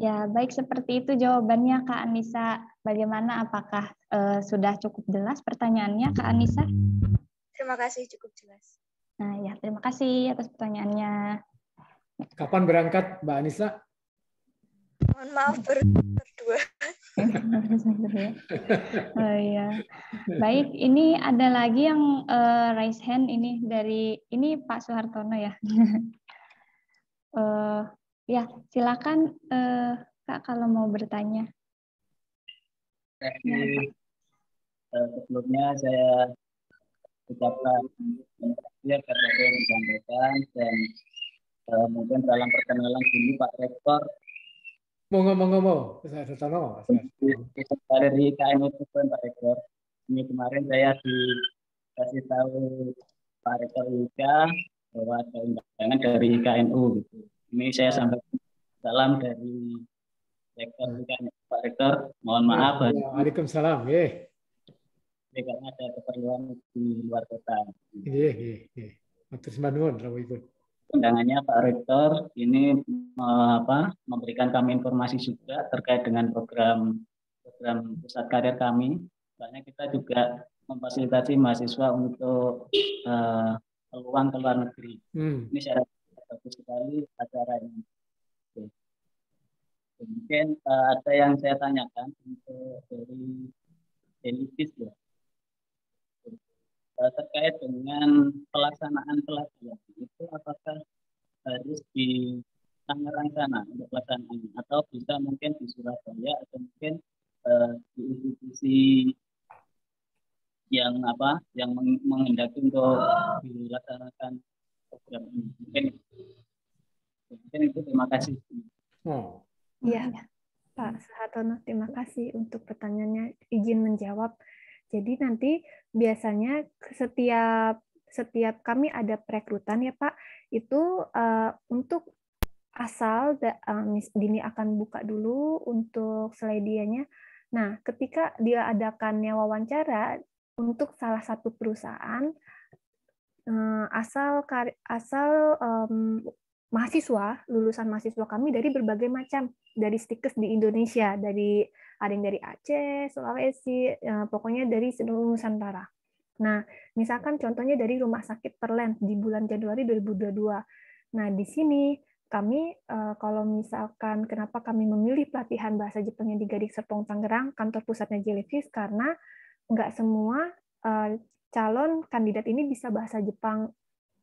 Ya, baik seperti itu jawabannya Kak Anissa. Bagaimana apakah uh, sudah cukup jelas pertanyaannya Kak Anissa? Terima kasih cukup jelas. Nah, ya terima kasih atas pertanyaannya. Kapan berangkat Mbak Anissa? Mohon maaf baru berdua. oh iya. Baik, ini ada lagi yang uh, raise hand ini dari ini Pak Soehartono ya. uh, Ya, silakan eh, Kak kalau mau bertanya. Oke. Ya, sebelumnya saya ucapkan terima kasih atas yang disampaikan dan eh, mungkin dalam perkenalan dulu Pak Rektor. Monggo, monggo, monggo. Saya ada tolong. Dari KNU itu Pak Rektor. Ini kemarin saya dikasih tahu Pak Rektor Ika bahwa ada undangan dari KNU gitu ini saya ya. sampaikan salam dari Rektor bukan Pak Rektor. Mohon ya, maaf. Ya, ya. Waalaikumsalam. Yeah. Karena ada keperluan di luar kota. Iya, iya, iya. Ibu. Undangannya Pak Rektor ini apa memberikan kami informasi juga terkait dengan program program pusat karir kami. Soalnya kita juga memfasilitasi mahasiswa untuk uh, peluang ke luar negeri. Hmm. Ini syarat bagus sekali ini. Oke. Mungkin uh, ada yang saya tanyakan untuk dari elitis ya. Uh, terkait dengan pelaksanaan pelatihan itu apakah harus di Tangerang sana untuk pelaksanaan ini atau bisa mungkin di Surabaya atau mungkin uh, di institusi yang apa yang menghendaki untuk dilaksanakan kasih. hmm. Iya, iya. Pak Sahatono, terima kasih untuk pertanyaannya. Izin menjawab. Jadi nanti biasanya setiap setiap kami ada perekrutan ya Pak, itu uh, untuk asal da, eh, Dini akan buka dulu untuk seledianya. Nah, ketika dia adakannya wawancara untuk salah satu perusahaan, eh, asal asal um, mahasiswa, lulusan mahasiswa kami dari berbagai macam, dari stikes di Indonesia, dari ada yang dari Aceh, Sulawesi, eh, pokoknya dari seluruh Nusantara. Nah, misalkan contohnya dari Rumah Sakit Perlen di bulan Januari 2022. Nah, di sini kami eh, kalau misalkan kenapa kami memilih pelatihan bahasa Jepangnya di Gadik Serpong Tangerang, kantor pusatnya Jellyfish karena nggak semua eh, calon kandidat ini bisa bahasa Jepang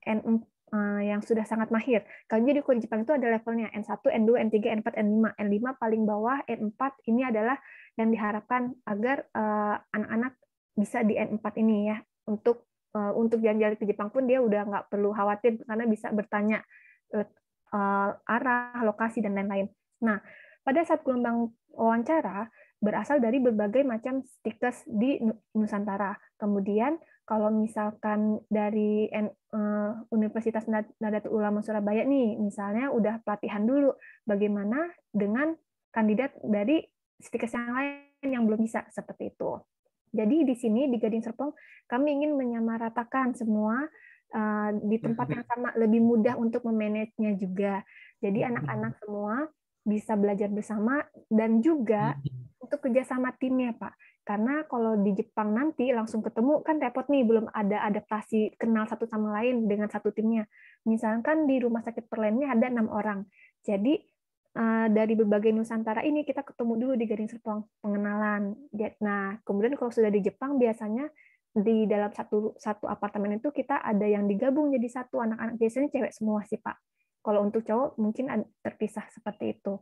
N4 Eh, yang sudah sangat mahir. Kalau jadi guru Jepang itu ada levelnya N1, N2, N3, N4, N5. N5 paling bawah, N4 ini adalah yang diharapkan agar eh, anak-anak bisa di N4 ini ya. Untuk eh, untuk jalan-jalan ke Jepang pun dia udah nggak perlu khawatir karena bisa bertanya arah, lokasi dan lain-lain. Nah, pada saat gelombang wawancara berasal dari berbagai macam stikers di Nusantara. Kemudian kalau misalkan dari eh, Universitas Nadatul Ulama Surabaya nih, misalnya udah pelatihan dulu, bagaimana dengan kandidat dari stikes yang lain yang belum bisa seperti itu. Jadi di sini di Gading Serpong kami ingin menyamaratakan semua eh, di tempat yang sama lebih mudah untuk memanage-nya juga. Jadi anak-anak semua bisa belajar bersama dan juga mm-hmm. untuk kerjasama timnya Pak. Karena kalau di Jepang nanti langsung ketemu kan repot nih belum ada adaptasi kenal satu sama lain dengan satu timnya. Misalkan di rumah sakit Perlennya ada enam orang. Jadi eh, dari berbagai nusantara ini kita ketemu dulu di Gading Serpong pengenalan. Nah, kemudian kalau sudah di Jepang biasanya di dalam satu satu apartemen itu kita ada yang digabung jadi satu anak-anak biasanya cewek semua sih pak kalau untuk cowok mungkin terpisah seperti itu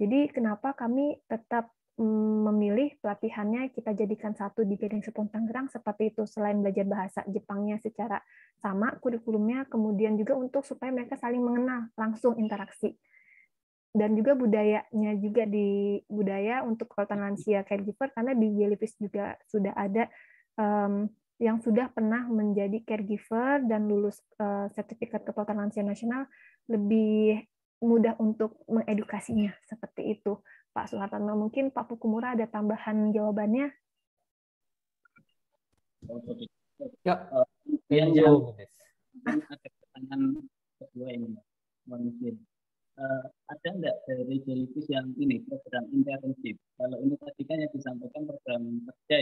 jadi kenapa kami tetap Mm, memilih pelatihannya kita jadikan satu di Piring Sepung Tangerang seperti itu selain belajar bahasa Jepangnya secara sama kurikulumnya kemudian juga untuk supaya mereka saling mengenal langsung interaksi dan juga budayanya juga di budaya untuk kota lansia caregiver karena di Jellyfish juga sudah ada um, yang sudah pernah menjadi caregiver dan lulus uh, sertifikat kota lansia nasional lebih mudah untuk mengedukasinya seperti itu Pak Suhartono. Mungkin Pak Pukumura ada tambahan jawabannya? Ya, yang iya, ya. jauh. Pertanyaan kedua ini, mungkin. Uh, eh, ada enggak dari Jellyfish yang ini program internship? Kalau ini tadi kan yang disampaikan program kerja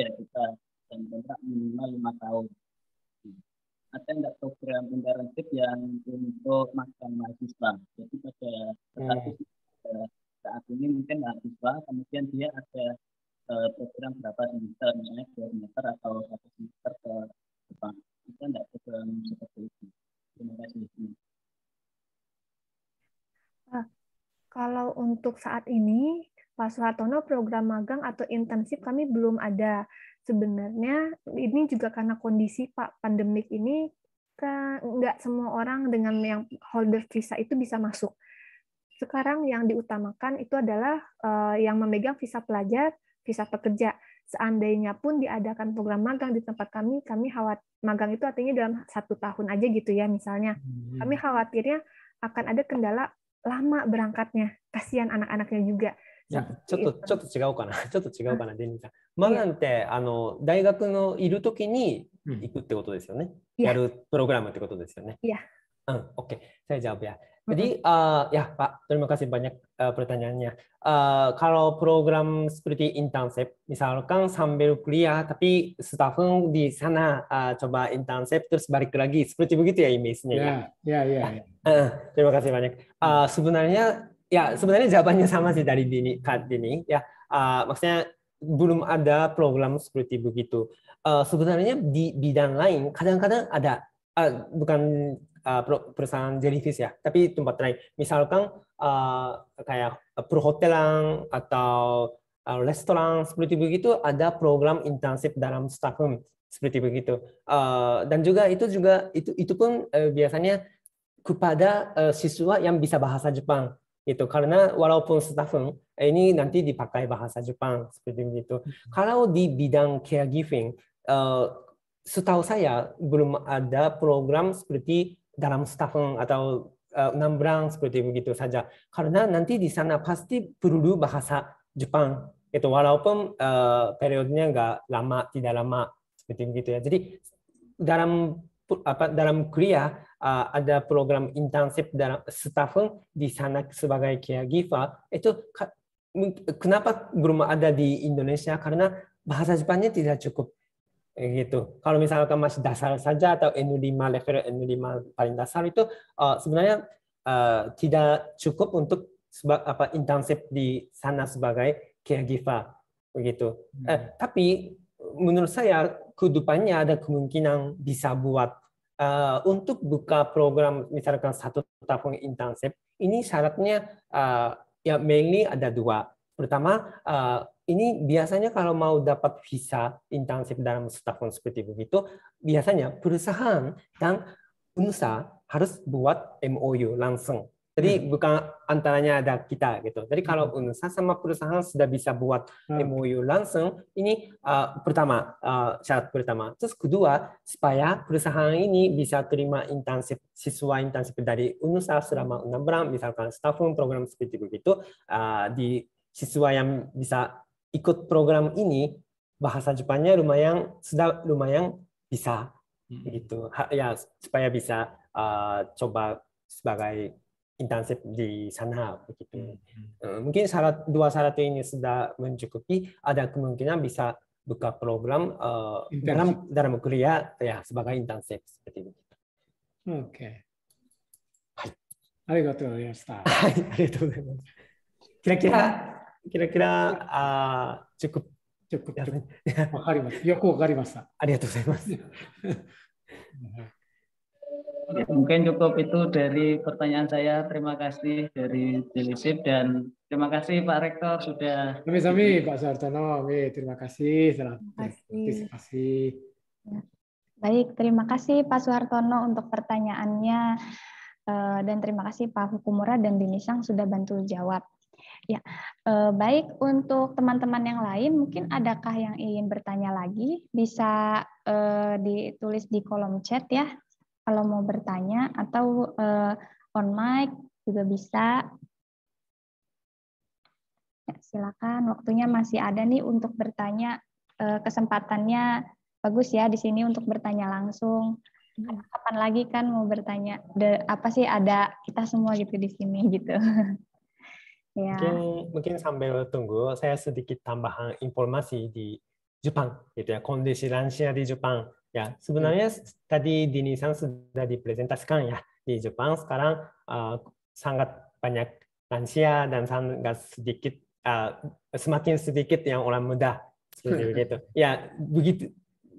Pak program magang atau intensif kami belum ada. Sebenarnya ini juga karena kondisi Pak pandemik ini kan nggak semua orang dengan yang holder visa itu bisa masuk. Sekarang yang diutamakan itu adalah eh, yang memegang visa pelajar, visa pekerja. Seandainya pun diadakan program magang di tempat kami, kami khawatir magang itu artinya dalam satu tahun aja gitu ya misalnya. Hmm. Kami khawatirnya akan ada kendala lama berangkatnya, kasihan anak-anaknya juga. じゃちょっと、ちょっと違うかな。ちょっと違うかな、デニーさん。マナンって、あの、大学のいる時に行くってことですよね。やるプログラムってことですよね Iya. Hmm, oke. Okay. Saya jawab ya. d i uh, ya Pak, terima kasih banyak uh, pertanyaannya. Uh, kalau program seperti internship, misalkan sambil kuliah, tapi s t a f f n di sana uh, coba internship terus balik lagi, seperti begitu ya image-nya yeah, ya. Ya, yeah, ya. Yeah, yeah. Uh, terima kasih banyak. Uh, sebenarnya ya sebenarnya jawabannya sama sih dari Dini Kak Dini ya uh, maksudnya belum ada program seperti begitu. Uh, sebenarnya di bidang lain kadang-kadang ada uh, bukan uh, perusahaan jellyfish ya, tapi tempat lain. Misalkan uh, kayak perhotelan atau uh, restoran seperti begitu ada program intensif dalam staff room seperti begitu. Uh, dan juga itu juga itu itu pun uh, biasanya kepada uh, siswa yang bisa bahasa Jepang itu karena walaupun setahun, eh, ini nanti dipakai bahasa Jepang seperti itu. Hmm. Kalau di bidang caregiving, uh, setahu saya belum ada program seperti dalam setahun atau uh, eh, enam bulan seperti begitu saja. Karena nanti di sana pasti perlu bahasa Jepang. Itu walaupun uh, periodenya nggak lama, tidak lama seperti begitu ya. Jadi dalam apa dalam kuliah uh, ada program intensif dalam staff di sana sebagai caregiver itu kenapa belum ada di Indonesia karena bahasa Jepangnya tidak cukup gitu. Kalau misalkan masih dasar saja atau N5 level N5 paling dasar itu uh, sebenarnya uh, tidak cukup untuk seba, apa intensif di sana sebagai caregiver begitu. Hmm. Eh, tapi menurut saya kedepannya ada kemungkinan bisa buat uh, untuk buka program misalkan satu tahun intensif, ini syaratnya uh, ya mainly ada dua pertama uh, ini biasanya kalau mau dapat visa intensif dalam setahun seperti begitu biasanya perusahaan dan UNSA harus buat MOU langsung jadi hmm. bukan antaranya ada kita gitu. Jadi kalau hmm. Unsa sama perusahaan sudah bisa buat MOU hmm. langsung, ini uh, pertama uh, syarat pertama. Terus kedua supaya perusahaan ini bisa terima intensif siswa intensif dari Unsa selama enam bulan, misalkan setahun program seperti begitu uh, di siswa yang bisa ikut program ini bahasa Jepangnya lumayan sudah lumayan bisa gitu ya supaya bisa uh, coba sebagai i n t e n s h i p di sana begitu. Hmm. Mungkin syarat dua syarat ini sudah mencukupi. Ada kemungkinan bisa buka program uh, internship. dalam dalam kuliah ya sebagai internship seperti itu. Oke. Okay. はい。ありがとうございました。はい、ありがとうございます。キラキラ、キラキラ、あ cukup cukup cukup わかります。よくわかりました。ありがとうございます。Ya, mungkin cukup itu dari pertanyaan saya. Terima kasih dari Delisip dan terima kasih Pak Rektor sudah. Sami-sami Pak Sartono. Terima kasih. Terima kasih. Terima kasih. Ya. Baik, terima kasih Pak Suhartono untuk pertanyaannya eh, dan terima kasih Pak Hukumura dan Dinisang sudah bantu jawab. Ya, eh, baik untuk teman-teman yang lain mungkin adakah yang ingin bertanya lagi bisa eh, ditulis di kolom chat ya kalau mau bertanya atau uh, on mic juga bisa. Ya, silakan, waktunya masih ada nih untuk bertanya. Uh, kesempatannya bagus ya di sini untuk bertanya langsung. Iya. Kapan lagi kan mau bertanya de, apa sih ada kita semua gitu di sini gitu. ya. Mungkin mungkin sambil tunggu saya sedikit tambahan informasi di Jepang gitu ya kondisi lansia di Jepang Ya, hmm. sebenarnya tadi Dini Dinisan sudah dipresentasikan ya di Jepang sekarang uh, sangat banyak lansia dan sangat sedikit uh, semakin sedikit yang orang muda seperti begitu. Ya, begitu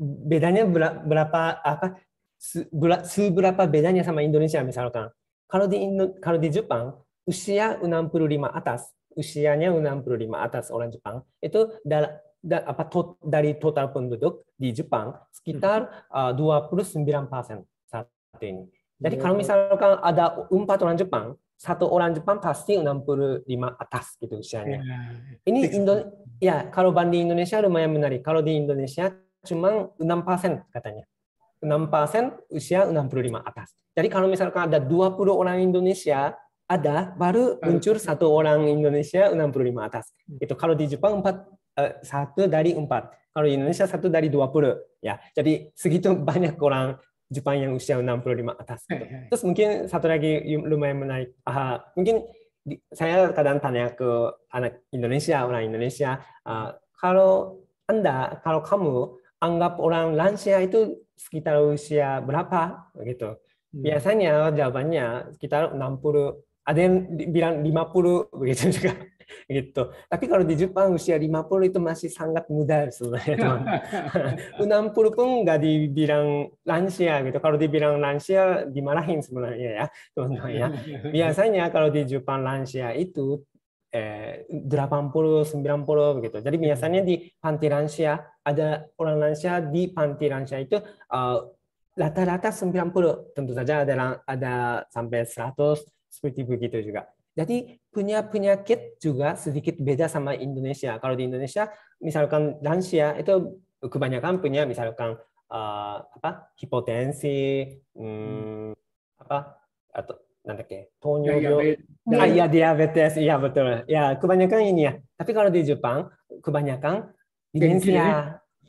bedanya berapa apa seberapa bedanya sama Indonesia misalkan. Kalau di Indo, kalau di Jepang usia 65 atas, usianya 65 atas orang Jepang itu apa, dari total penduduk di Jepang hmm. sekitar eh, uh, 29% saat ini. Jadi kalau misalkan ada empat orang Jepang, satu orang Jepang pasti 65 atas gitu usianya. Ya, ini Indo ya kalau banding Indonesia lumayan menarik. Kalau di Indonesia cuma 6% katanya. 6% usia 65 atas. Jadi kalau misalkan ada 20 orang Indonesia ada baru muncul satu orang Indonesia 65 atas. Hmm. Itu kalau di Jepang 4 Eh, satu dari empat. Kalau Indonesia satu dari dua puluh. Ya, jadi segitu banyak orang Jepang yang usia 65 atas. Gitu. Terus mungkin satu lagi lumayan menarik. Uh, mungkin di, saya kadang tanya ke anak Indonesia, orang Indonesia, uh, kalau Anda, kalau kamu anggap orang lansia itu sekitar usia berapa? Gitu. Hmm. Biasanya jawabannya sekitar 60 ada yang bilang 50 begitu juga gitu. Tapi kalau di Jepang usia 50 itu masih sangat muda sebenarnya teman. 60 pun nggak dibilang lansia gitu. Kalau dibilang lansia dimarahin sebenarnya ya teman-teman ya. Biasanya kalau di Jepang lansia itu eh, 80, 90 gitu Jadi biasanya di panti lansia ada orang lansia di panti lansia itu uh, rata-rata 90 tentu saja ada ada sampai 100 seperti begitu juga. Jadi punya penyakit juga sedikit beda sama Indonesia. Kalau di Indonesia, misalkan lansia itu kebanyakan punya misalkan uh, apa hipotensi, hmm, apa atau nanti kayak tonjol, iya, iya, ah, ya diabetes, iya betul, ya kebanyakan ini ya. Tapi kalau di Jepang kebanyakan demensia, ya?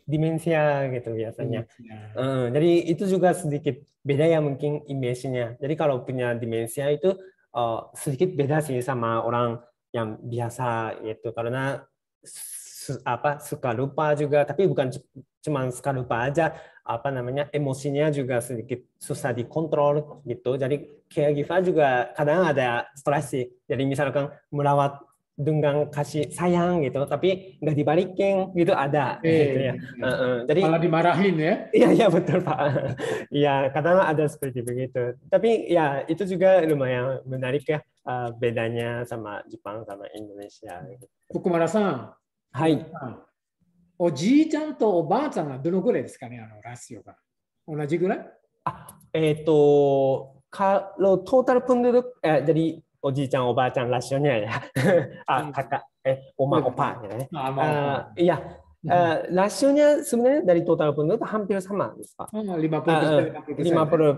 demensia gitu biasanya. Demensia. Uh, jadi itu juga sedikit beda ya mungkin image Jadi kalau punya demensia itu uh, sedikit beda sih sama orang yang biasa itu karena su, apa suka lupa juga tapi bukan cuma suka lupa aja apa namanya emosinya juga sedikit susah dikontrol gitu jadi caregiver juga kadang ada stres sih jadi misalkan merawat dengan kasih sayang gitu tapi nggak dibalikin gitu ada e, gitu ya e, e, jadi malah dimarahin ya iya iya betul pak iya kadang ada seperti begitu tapi ya itu juga lumayan menarik ya uh, bedanya sama Jepang sama Indonesia Fukumara-san ah. はいおじいちゃんとおばあちゃんはどのぐらいですかねあのラシオが同じぐらいあえっ、ー、とかトータルプンドル、えー、jadi おじいちゃんおばあちゃんらしいね ah kakak eh oma opa ya uh, iya Uh, rasionya sebenarnya dari total penduduk hampir sama, Pak. Oh, 50 50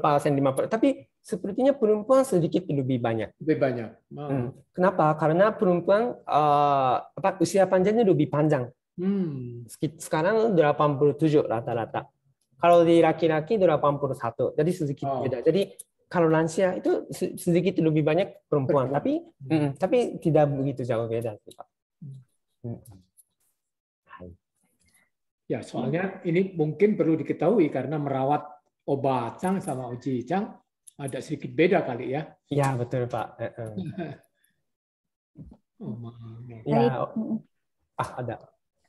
persen, 50 Tapi sepertinya perempuan sedikit lebih banyak. Lebih banyak. Oh. Hmm. Kenapa? Karena perempuan uh, apa usia panjangnya lebih panjang. Hmm. Sekarang 87 rata-rata. Kalau di laki-laki 81. Jadi sedikit oh. beda. Jadi kalau lansia itu sedikit lebih banyak perempuan, tapi mm, tapi tidak begitu jauh beda. Hmm. Hmm. Ya, soalnya ini mungkin perlu diketahui karena merawat obat cang sama Uji Cang ada sedikit beda kali ya. Ya, betul, Pak. oh, ya, ah, ada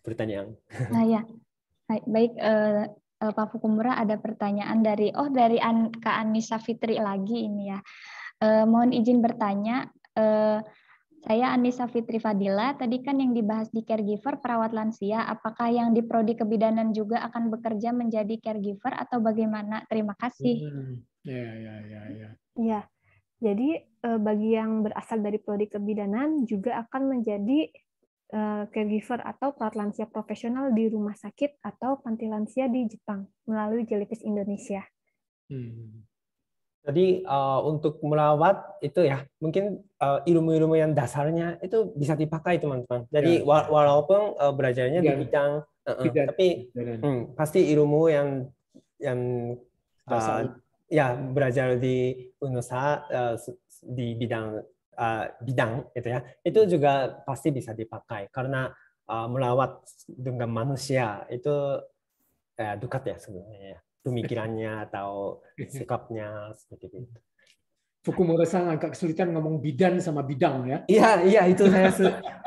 pertanyaan. Nah, ya. Baik, eh, uh, Pak Fukumura ada pertanyaan dari oh dari An, Kak Anissa Fitri lagi ini ya. Uh, mohon izin bertanya, uh, saya Anissa Fitri Fadila, tadi kan yang dibahas di caregiver perawat lansia, apakah yang di prodi kebidanan juga akan bekerja menjadi caregiver atau bagaimana? Terima kasih. Hmm. Ya, ya, ya, ya. Iya. Jadi bagi yang berasal dari prodi kebidanan juga akan menjadi Eh, caregiver atau perawat lansia profesional di rumah sakit atau panti lansia di Jepang melalui Jellyfish Indonesia. Hmm. Jadi uh, untuk merawat itu ya mungkin uh, ilmu-ilmu yang dasarnya itu bisa dipakai teman-teman. Jadi ya. walaupun uh, belajarnya ya. di bidang, uh -uh, Bidat. tapi Bidat. Hmm, pasti ilmu yang yang uh, ya belajar di UNUSA uh, di bidang Eh, bidang itu ya itu hmm. juga pasti bisa dipakai karena uh, melawat dengan manusia itu uh, eh, dekat ya sebenarnya ya. pemikirannya atau sikapnya seperti itu. Fukumura sang agak kesulitan ngomong bidan sama bidang ya. Iya, iya itu saya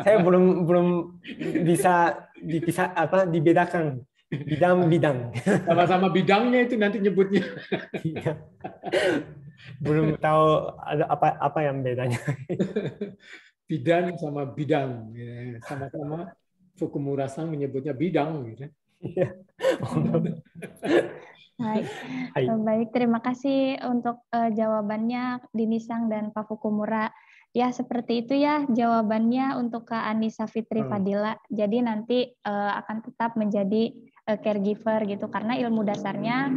saya belum belum bisa dipisah apa dibedakan bidang bidang. Sama-sama bidangnya itu nanti nyebutnya. Iya belum tahu ada apa apa yang bedanya. bidan sama bidang, ya. sama-sama fukumura menyebutnya bidang, gitu. Iya. Baik. Eh, baik, terima kasih untuk uh, jawabannya Dinisang dan Pak Fukumura. Ya, seperti itu ya jawabannya untuk Kak Anissa Fitri hmm. Fadila. Jadi nanti uh, akan tetap menjadi Eh, caregiver gitu karena ilmu dasarnya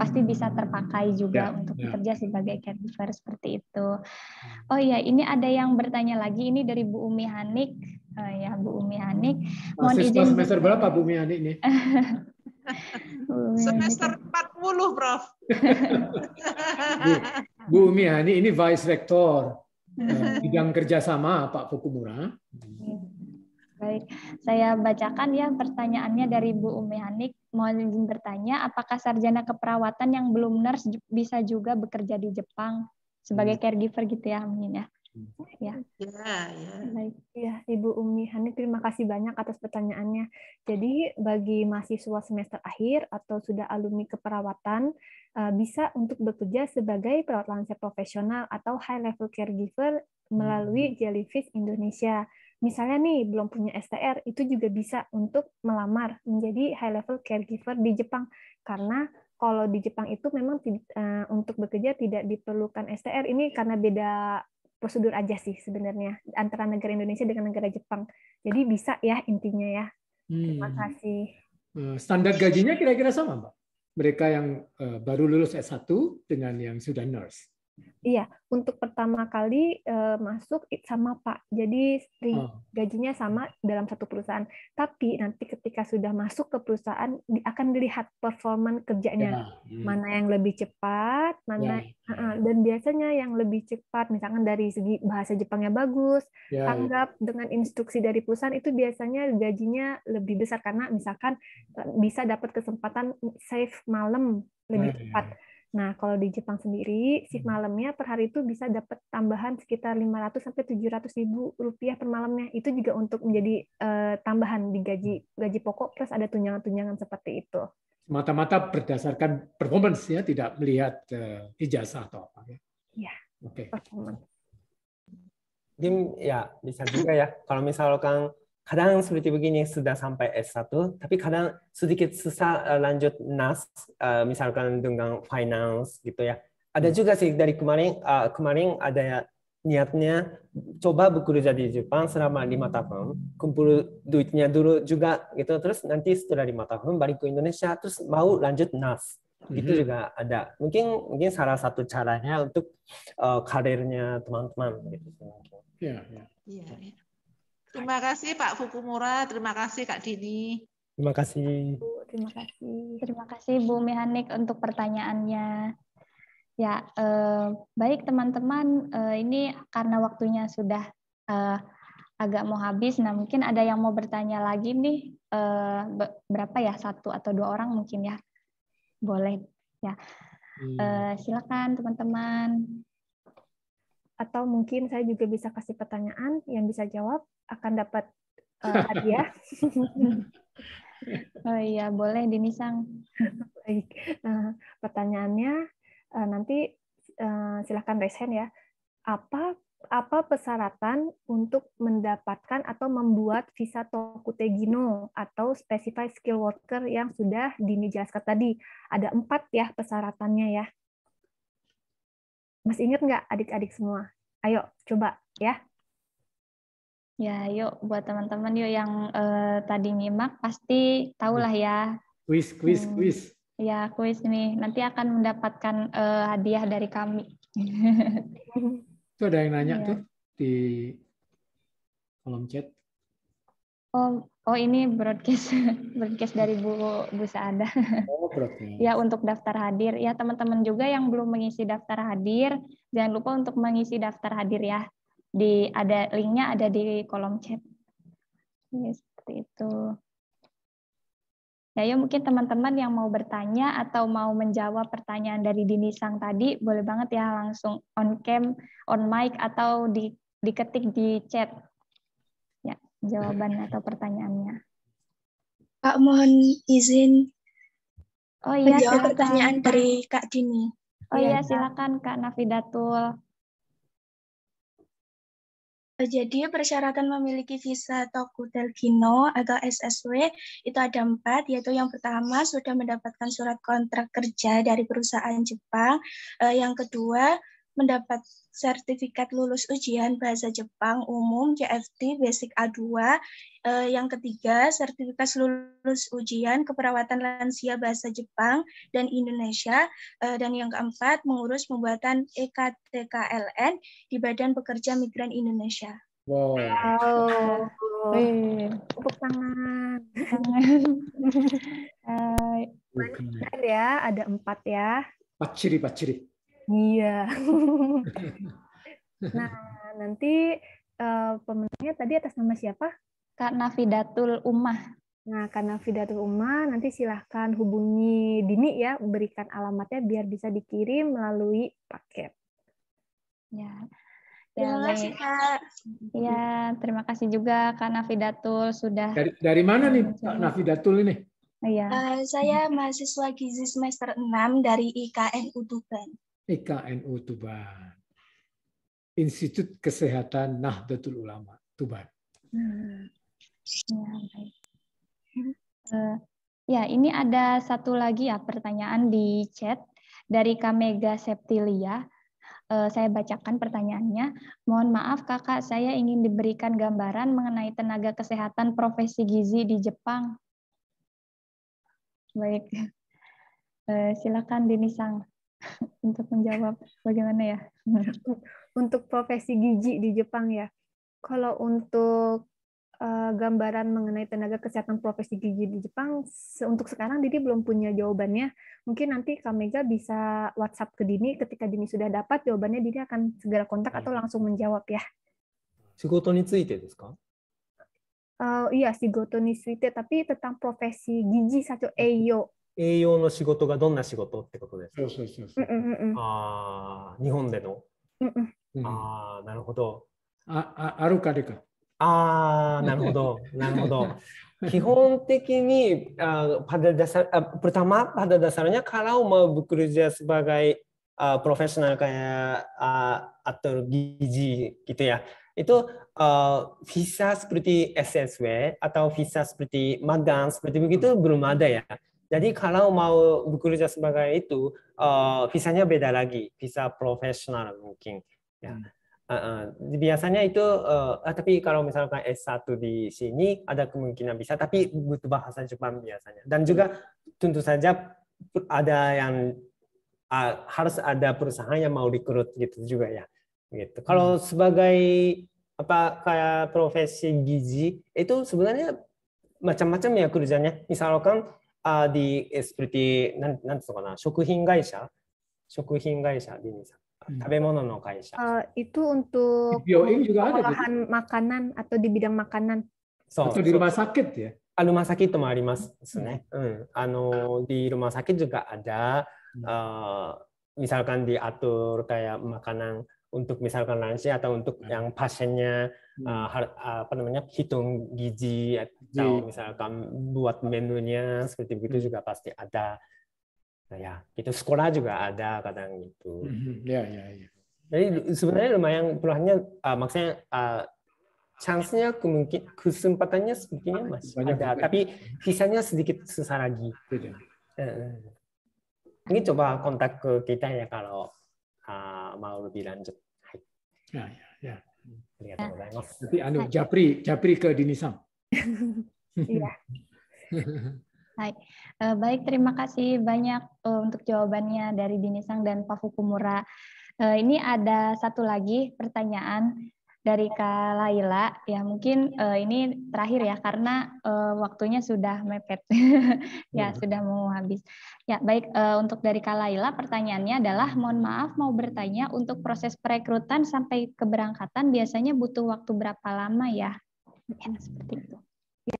pasti bisa terpakai juga ya, untuk ya. bekerja sebagai caregiver seperti itu. Hmm. Oh iya, ini ada yang bertanya lagi ini dari Bu Umi Hanik. Oh, ya Bu Umi Hanik. Mohon Masih izin semester berapa Bu Umi Hanik ini? semester 40, Prof. Bu, Bu Umi Hanik ini Vice Rektor eh, hmm. bidang kerjasama Pak Fukumura. Hmm. Baik, saya bacakan ya pertanyaannya dari Bu Hanik. Mohon izin bertanya, apakah sarjana keperawatan yang belum nurse bisa juga bekerja di Jepang sebagai hmm. caregiver gitu ya, mungkin ya? Hmm. ya? Ya. ya, Baik, ya Ibu Umi Hanik, terima kasih banyak atas pertanyaannya. Jadi bagi mahasiswa semester akhir atau sudah alumni keperawatan eh, bisa untuk bekerja sebagai perawat lansia profesional atau high level caregiver melalui hmm. Jellyfish Indonesia misalnya nih belum punya STR itu juga bisa untuk melamar menjadi high level caregiver di Jepang karena kalau di Jepang itu memang eh, untuk bekerja tidak diperlukan STR ini karena beda prosedur aja sih sebenarnya antara negara Indonesia dengan negara Jepang. Jadi bisa ya intinya ya. Terima hmm. kasih. Hmm. Standar gajinya kira-kira sama, Mbak? Mereka yang eh, baru lulus S1 dengan yang sudah nurse. Iya, untuk pertama kali uh, masuk sama Pak. Jadi oh. gajinya sama dalam satu perusahaan. Tapi nanti ketika sudah masuk ke perusahaan akan dilihat performa kerjanya. Ya. Hmm. Mana yang lebih cepat, mana ya. uh, dan biasanya yang lebih cepat misalkan dari segi bahasa Jepangnya bagus, ya, tanggap dengan instruksi dari perusahaan itu biasanya gajinya lebih besar karena misalkan eh, bisa dapat kesempatan save malam lebih oh, cepat. ya Nah, kalau di Jepang sendiri, shift hmm. malamnya per hari itu bisa dapat tambahan sekitar 500 sampai 700 ribu rupiah per malamnya. Itu juga untuk menjadi uh, tambahan di gaji gaji pokok plus ada tunjangan-tunjangan seperti itu. Mata-mata berdasarkan performance ya, tidak melihat uh, ijazah atau apa ya. Iya. Oke. Okay. Performance. ya bisa juga ya. Kalau misalnya Kang kadang seperti begini sudah sampai S1, tapi kadang sedikit susah eh, lanjut NAS, eh, misalkan dengan finance gitu ya. Ada hmm. juga sih dari kemarin, eh, kemarin ada niatnya coba bekerja di Jepang selama lima tahun, kumpul duitnya dulu juga gitu, terus nanti setelah lima tahun balik ke Indonesia, terus mau lanjut NAS. gitu hmm. juga ada. Mungkin mungkin salah satu caranya untuk uh, karirnya teman-teman gitu. Iya, iya. Iya, iya. Terima kasih Pak Fukumura, terima kasih Kak Dini. Terima kasih. terima kasih. Terima kasih Bu Mehanik untuk pertanyaannya. Ya, eh, baik teman-teman, eh, ini karena waktunya sudah eh, agak mau habis. Nah, mungkin ada yang mau bertanya lagi nih, eh, berapa ya satu atau dua orang mungkin ya, boleh ya. Hmm. Eh, silakan teman-teman atau mungkin saya juga bisa kasih pertanyaan yang bisa jawab akan dapat uh, hadiah. oh iya, boleh dimisang Baik. Nah, pertanyaannya uh, nanti uh, silahkan raise hand ya. Apa apa persyaratan untuk mendapatkan atau membuat visa Tokutegino atau Specified Skill Worker yang sudah Dini tadi? Ada empat ya persyaratannya ya. Masih ingat nggak adik-adik semua? Ayo, coba ya. Ya, yuk buat teman-teman yuk yang uh, tadi nyimak pasti tahulah ya. Kuis, kuis, hmm. kuis. Ya, kuis nih. Nanti akan mendapatkan uh, hadiah dari kami. Itu ada yang nanya ya. tuh di kolom chat. Oh, Oh ini broadcast broadcast dari Bu Bu Saada. Oh broadcast. ya untuk daftar hadir. Ya teman-teman juga yang belum mengisi daftar hadir, jangan lupa untuk mengisi daftar hadir ya. Di ada linknya ada di kolom chat. Ya, seperti itu. Ya, ya mungkin teman-teman yang mau bertanya atau mau menjawab pertanyaan dari Dini Sang tadi, boleh banget ya langsung on cam, on mic atau di diketik di chat jawaban atau pertanyaannya. Kak, mohon izin Oh iya, menjawab silakan. pertanyaan dari Kak Dini. Oh iya, iya silakan Kak Nafidatul. Eh, jadi persyaratan memiliki visa Toku delgino atau SSW itu ada empat, yaitu yang pertama sudah mendapatkan surat kontrak kerja dari perusahaan Jepang, eh, yang kedua mendapat sertifikat lulus ujian bahasa Jepang umum JFT Basic A2. Eh, yang ketiga, sertifikat lulus ujian keperawatan lansia bahasa Jepang dan Indonesia. Eh, dan yang keempat, mengurus pembuatan EKTKLN di Badan Pekerja Migran Indonesia. Wow. wow. Tepuk tangan. tangan. Eh, uh, ya, ada empat ya. Empat ciri, ciri. Iya. nah, nanti uh, pemenangnya tadi atas nama siapa? Kak Nafidatul Umah. Nah, Kak Nafidatul Ummah, nanti silahkan hubungi Dini ya, berikan alamatnya biar bisa dikirim melalui paket. Ya. Terima ya, kasih, Kak. Ya, terima kasih juga Kak Nafidatul sudah. Dari, dari mana nih Kak iya. Nafidatul ini? Iya. Uh, saya mahasiswa Gizi semester 6 dari IKN Utuban. IKNU Tuban. Institut Kesehatan Nahdlatul Ulama Tuban. Hmm. Ya, eh, ya, ini ada satu lagi ya pertanyaan di chat dari Kamega Septilia. Eh, saya bacakan pertanyaannya. Mohon maaf kakak, saya ingin diberikan gambaran mengenai tenaga kesehatan profesi gizi di Jepang. Baik, eh, silakan Dini Sang untuk menjawab bagaimana ya untuk profesi gigi di Jepang ya. Kalau untuk uh, gambaran mengenai tenaga kesehatan profesi gigi di Jepang untuk sekarang Didi belum punya jawabannya. Mungkin nanti Kamega bisa WhatsApp ke Dini ketika Dini sudah dapat jawabannya Dini akan segera kontak atau langsung menjawab ya. Shigoto Uh, eh, iya, si ni tapi tentang profesi gigi satu eyo 栄養の仕事がどんな仕事ってことですああ、日本での。ああ、なるほど。あ、あ、あるかでか。ああ、なるほど。なるほど。基本的に、あ、パデダあ、プルタマ、パデダサルニャカラオマブクルジャスバガイ。あ、プロフェッショナルかや、あ、あとギジギトや。えっと、あ、フィッサースプリティエッセンスウェイ、あとフィッサースプリティマッダンスプリティブギトブルマダヤ。Jadi kalau mau bekerja sebagai itu, uh, visanya beda lagi, visa profesional mungkin. Ya. Uh, uh, biasanya itu, uh, tapi kalau misalkan S1 di sini ada kemungkinan bisa, tapi butuh bahasa Jepang biasanya. Dan juga tentu saja ada yang uh, harus ada perusahaan yang mau rekrut gitu juga ya. Gitu. Kalau hmm. sebagai apa kayak profesi gizi itu sebenarnya macam-macam ya kerjanya. Misalkan RDSLT、なんなんつうのかな、食品会社食品会社、Dini さん。食 be monono Kaisha. Uh, itu untuk di BOE juga ada olahan gitu. makanan atau di bidang makanan. So, atau di rumah sakit ya. Ah, rumah sakit itu ada hmm. hmm. Ano, di rumah sakit juga ada hmm. uh, misalkan diatur kayak makanan untuk misalkan lansia atau untuk hmm. yang pasiennya hmm. uh, uh, apa namanya hitung gizi atau hmm. misalkan buat menunya seperti itu hmm. juga pasti ada nah, ya itu sekolah juga ada kadang gitu ya ya ya jadi sebenarnya lumayan peluangnya uh, maksudnya uh, chance-nya kemungkin kesempatannya sebetulnya masih Banyak ada juga. tapi sisanya sedikit susah lagi ini coba kontak ke kita ya kalau uh, mau lebih lanjut Ya, ya, ya. Jadi nah, anu Japri, Japri ke Dinisam. Iya. Baik. Eh, baik, terima kasih banyak eh, untuk jawabannya dari Dinisang dan Pak Fukumura. Eh, ini ada satu lagi pertanyaan dari Kak Laila, ya mungkin uh, ini terakhir ya karena uh, waktunya sudah mepet, ya hmm. sudah mau habis. Ya baik uh, untuk dari Kak Laila, pertanyaannya adalah mohon maaf mau bertanya untuk proses perekrutan sampai keberangkatan biasanya butuh waktu berapa lama ya? Ya seperti itu. Ya.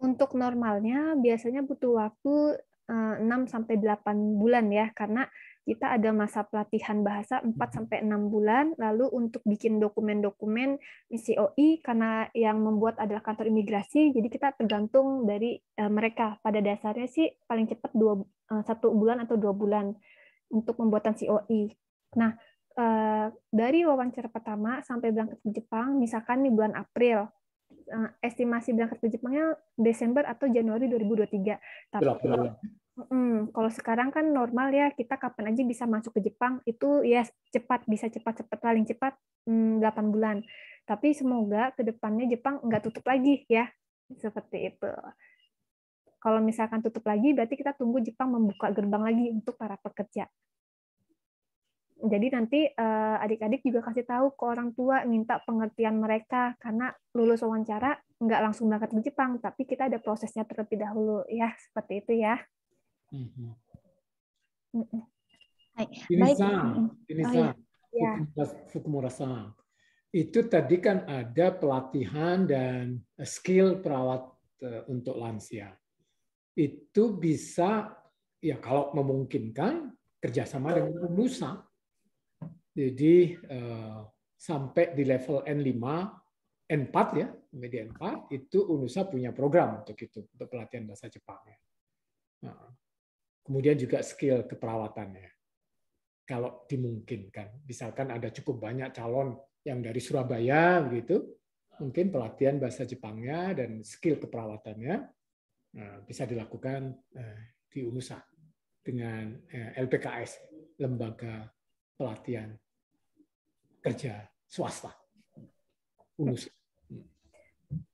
Untuk normalnya biasanya butuh waktu 6 sampai 8 bulan ya karena kita ada masa pelatihan bahasa 4 hmm. sampai 6 bulan lalu untuk bikin dokumen-dokumen MCOI karena yang membuat adalah kantor imigrasi jadi kita tergantung dari eh, mereka pada dasarnya sih paling cepat dua eh, satu bulan atau dua bulan untuk pembuatan COI. Nah eh, dari wawancara pertama sampai berangkat ke Jepang misalkan di bulan April estimasi berangkat ke Jepangnya Desember atau Januari 2023 tapi Mm, kalau sekarang kan normal ya kita kapan aja bisa masuk ke Jepang itu ya cepat bisa cepat-cepat paling cepat mm, 8 bulan. Tapi semoga kedepannya Jepang nggak tutup lagi ya seperti itu. Kalau misalkan tutup lagi berarti kita tunggu Jepang membuka gerbang lagi untuk para pekerja. Jadi nanti eh, adik-adik juga kasih tahu ke orang tua minta pengertian mereka karena lulus wawancara nggak langsung berangkat ke Jepang tapi kita ada prosesnya terlebih dahulu ya seperti itu ya ini San. Fukumura San. Itu tadi kan ada pelatihan dan skill perawat eh, untuk lansia. Itu bisa ya kalau memungkinkan kerjasama dengan Nusa. Jadi eh, sampai di level N5, N4 ya, media N4 itu UNUSA punya program untuk itu, untuk pelatihan bahasa Jepang ya. Nah. Kemudian juga skill keperawatannya. Kalau dimungkinkan. Misalkan ada cukup banyak calon yang dari Surabaya begitu, mungkin pelatihan bahasa Jepangnya dan skill keperawatannya eh, bisa dilakukan eh, di UNUSA dengan eh, LPKS, Lembaga Pelatihan Kerja Swasta. UNUSA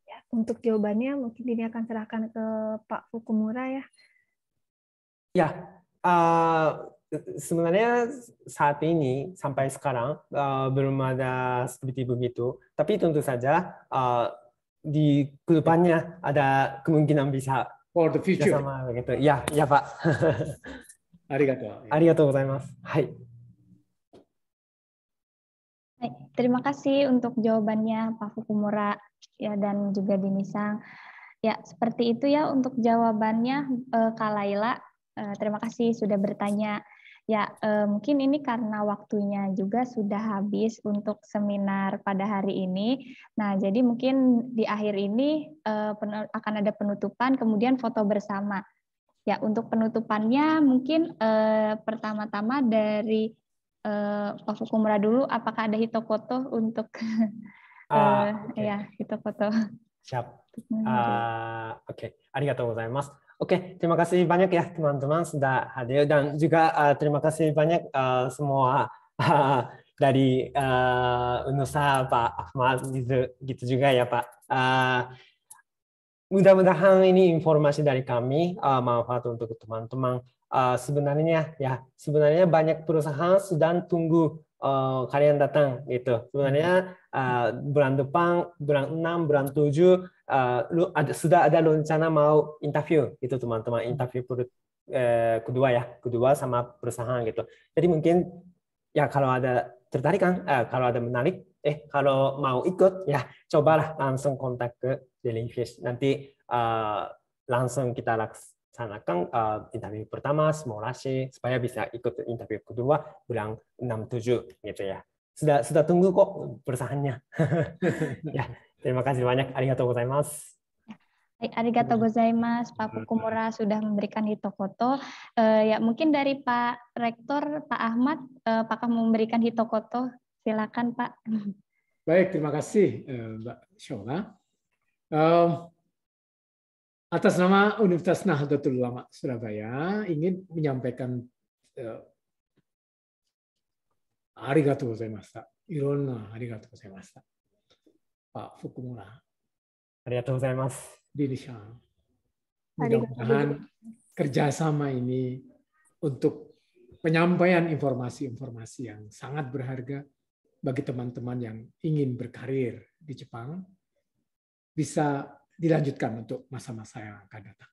ya, untuk jawabannya mungkin ini akan serahkan ke Pak Fukumura ya. Ya, uh, sebenarnya saat ini sampai sekarang uh, belum ada seperti begitu. Tapi tentu saja uh, di kedepannya ada kemungkinan bisa. For the future. Sama begitu. Ya, ya Pak. Arigato. Arigato Hai. terima kasih untuk jawabannya Pak Fukumura ya dan juga Dinisang. Ya, seperti itu ya untuk jawabannya eh, Kak Laila. Eh, terima kasih sudah bertanya. Ya, eh, mungkin ini karena waktunya juga sudah habis untuk seminar pada hari ini. Nah, jadi mungkin di akhir ini eh, akan ada penutupan, kemudian foto bersama. Ya, untuk penutupannya mungkin eh, pertama-tama dari eh, Pak Fukumura dulu, apakah ada hitokoto untuk ah, eh, okay. ya hitokoto? Siap. Uh, Oke, okay. kasih. Oke, terima kasih banyak ya teman-teman sudah hadir dan juga uh, terima kasih banyak uh, semua uh, dari uh, Unusa Pak Ahmad gitu, gitu juga ya Pak. Uh, mudah-mudahan ini informasi dari kami uh, manfaat untuk teman-teman. Uh, sebenarnya ya sebenarnya banyak perusahaan sedang tunggu uh, kalian datang gitu. Sebenarnya uh, bulan depan, bulan 6, bulan 7 uh, ah, ada, sudah ada rencana mau interview itu teman-teman interview per, eh, kedua ya, kedua sama perusahaan gitu. Jadi mungkin ya kalau ada tertarik kan, eh, kalau ada menarik, eh kalau mau ikut ya cobalah langsung kontak ke Jellyfish. Nanti uh, langsung kita laksanakan uh, interview pertama simulasi supaya bisa ikut interview kedua bulan enam tujuh gitu ya sudah sudah tunggu kok bersahannya. ya, terima kasih banyak. Arigatou gozaimasu. Arigatou gozaimasu, Pak Fukumura sudah memberikan hitokoto. Uh, eh, ya mungkin dari Pak Rektor, Pak Ahmad, eh, apakah uh, memberikan hitokoto? Silakan Pak. Baik, terima kasih eh, Mbak Shola. Uh, atas nama Universitas Nahdlatul Ulama Surabaya ingin menyampaikan uh, ありがとうございました。いろんなありがとうございました。あ、福村。ありがとうございます。Didi Mudah-mudahan kerjasama ini untuk penyampaian informasi-informasi yang sangat berharga bagi teman-teman yang ingin berkarir di Jepang bisa dilanjutkan untuk masa-masa yang akan datang.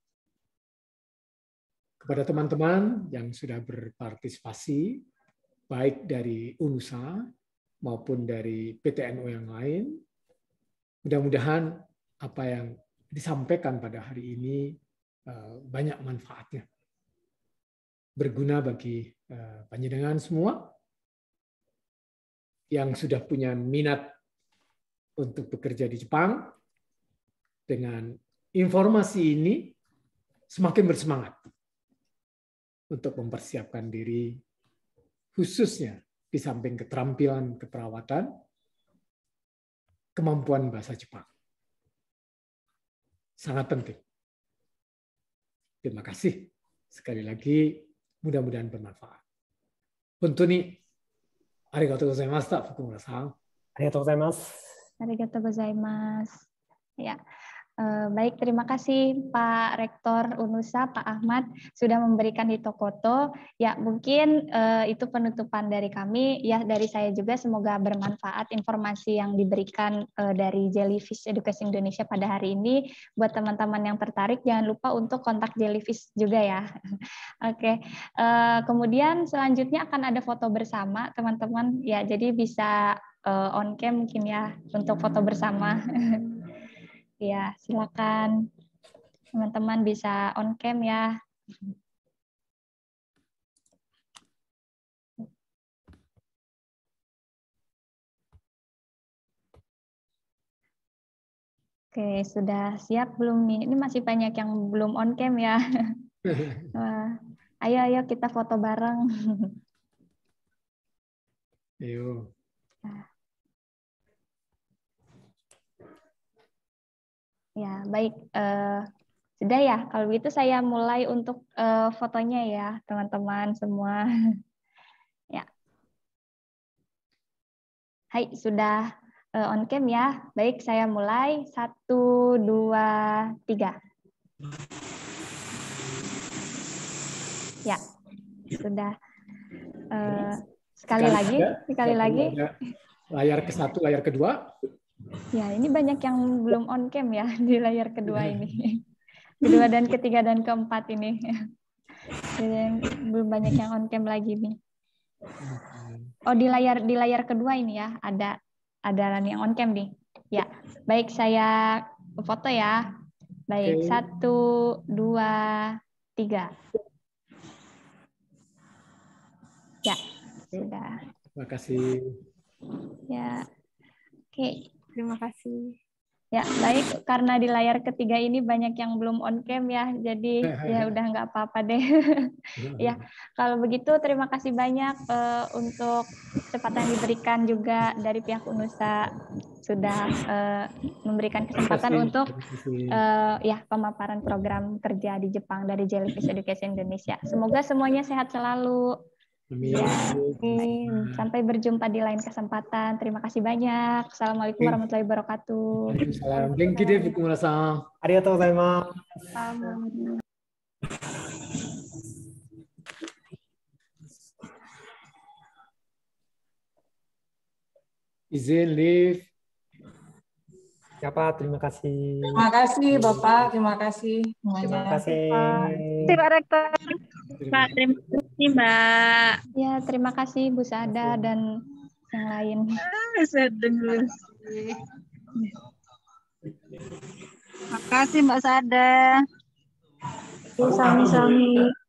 Kepada teman-teman yang sudah berpartisipasi baik dari Unusa maupun dari PTNO yang lain. Mudah-mudahan apa yang disampaikan pada hari ini eh, banyak manfaatnya. Berguna bagi eh, panjenengan semua yang sudah punya minat untuk bekerja di Jepang dengan informasi ini semakin bersemangat untuk mempersiapkan diri khususnya di samping keterampilan keperawatan, kemampuan bahasa Jepang. Sangat penting. Terima kasih sekali lagi. Mudah-mudahan bermanfaat. Untuk ini, arigatou gozaimashita, Fukumura-san. Arigatou gozaimasu. Arigatou gozaimasu. Ya. Eh, baik, terima kasih Pak Rektor Unusa, Pak Ahmad sudah memberikan di Tokoto. Ya, mungkin eh, itu penutupan dari kami. Ya, dari saya juga semoga bermanfaat informasi yang diberikan eh, dari Jellyfish Education Indonesia pada hari ini. Buat teman-teman yang tertarik, jangan lupa untuk kontak Jellyfish juga ya. Oke, eh, kemudian selanjutnya akan ada foto bersama teman-teman. Ya, jadi bisa eh, on cam mungkin ya untuk foto bersama. Ya, silakan teman-teman bisa on cam ya. Oke, sudah siap belum nih? Ini masih banyak yang belum on cam ya. ayo ayo kita foto bareng. Ayo. Ya, baik. Uh, sudah ya, kalau begitu saya mulai untuk uh, fotonya ya, teman-teman semua. ya. Hai, sudah uh, on cam ya. Baik, saya mulai. Satu, dua, tiga. Ya, sudah. Uh, sekali, sekali lagi, sekali lagi. Layar ke satu, layar kedua. Ya, ini banyak yang belum on cam ya di layar kedua iya. ini. Kedua dan ketiga dan keempat ini. Jadi belum banyak yang on cam lagi nih. Oh, di layar di layar kedua ini ya, ada ada yang on cam nih. Ya, baik saya foto ya. Baik, okay. satu, dua, tiga. Ya, sudah. Terima kasih. Ya, oke. Okay terima kasih. Ya, baik. Karena di layar ketiga ini banyak yang belum on cam ya, jadi eh, eh, ya eh. udah nggak apa-apa deh. ya, kalau begitu terima kasih banyak uh, untuk kesempatan yang diberikan juga dari pihak UNUSA sudah uh, memberikan kesempatan untuk uh, ya pemaparan program kerja di Jepang dari Jellyfish Education Indonesia. Semoga semuanya sehat selalu. Amin. Sampai berjumpa di lain kesempatan. Terima kasih banyak. Assalamualaikum warahmatullahi wabarakatuh. Salam. Thank you, Dev. Arigatou gozaimasu. Is it live? Siapa? Ya, terima kasih. Terima kasih Bapak, terima kasih. Terima kasih. Terima kasih Rektor. Pak, terima kasih Mbak. Ya, terima kasih Bu Sada dan yang lain. Ah, saya dengar. Terima kasih Mbak Sada. Bu sami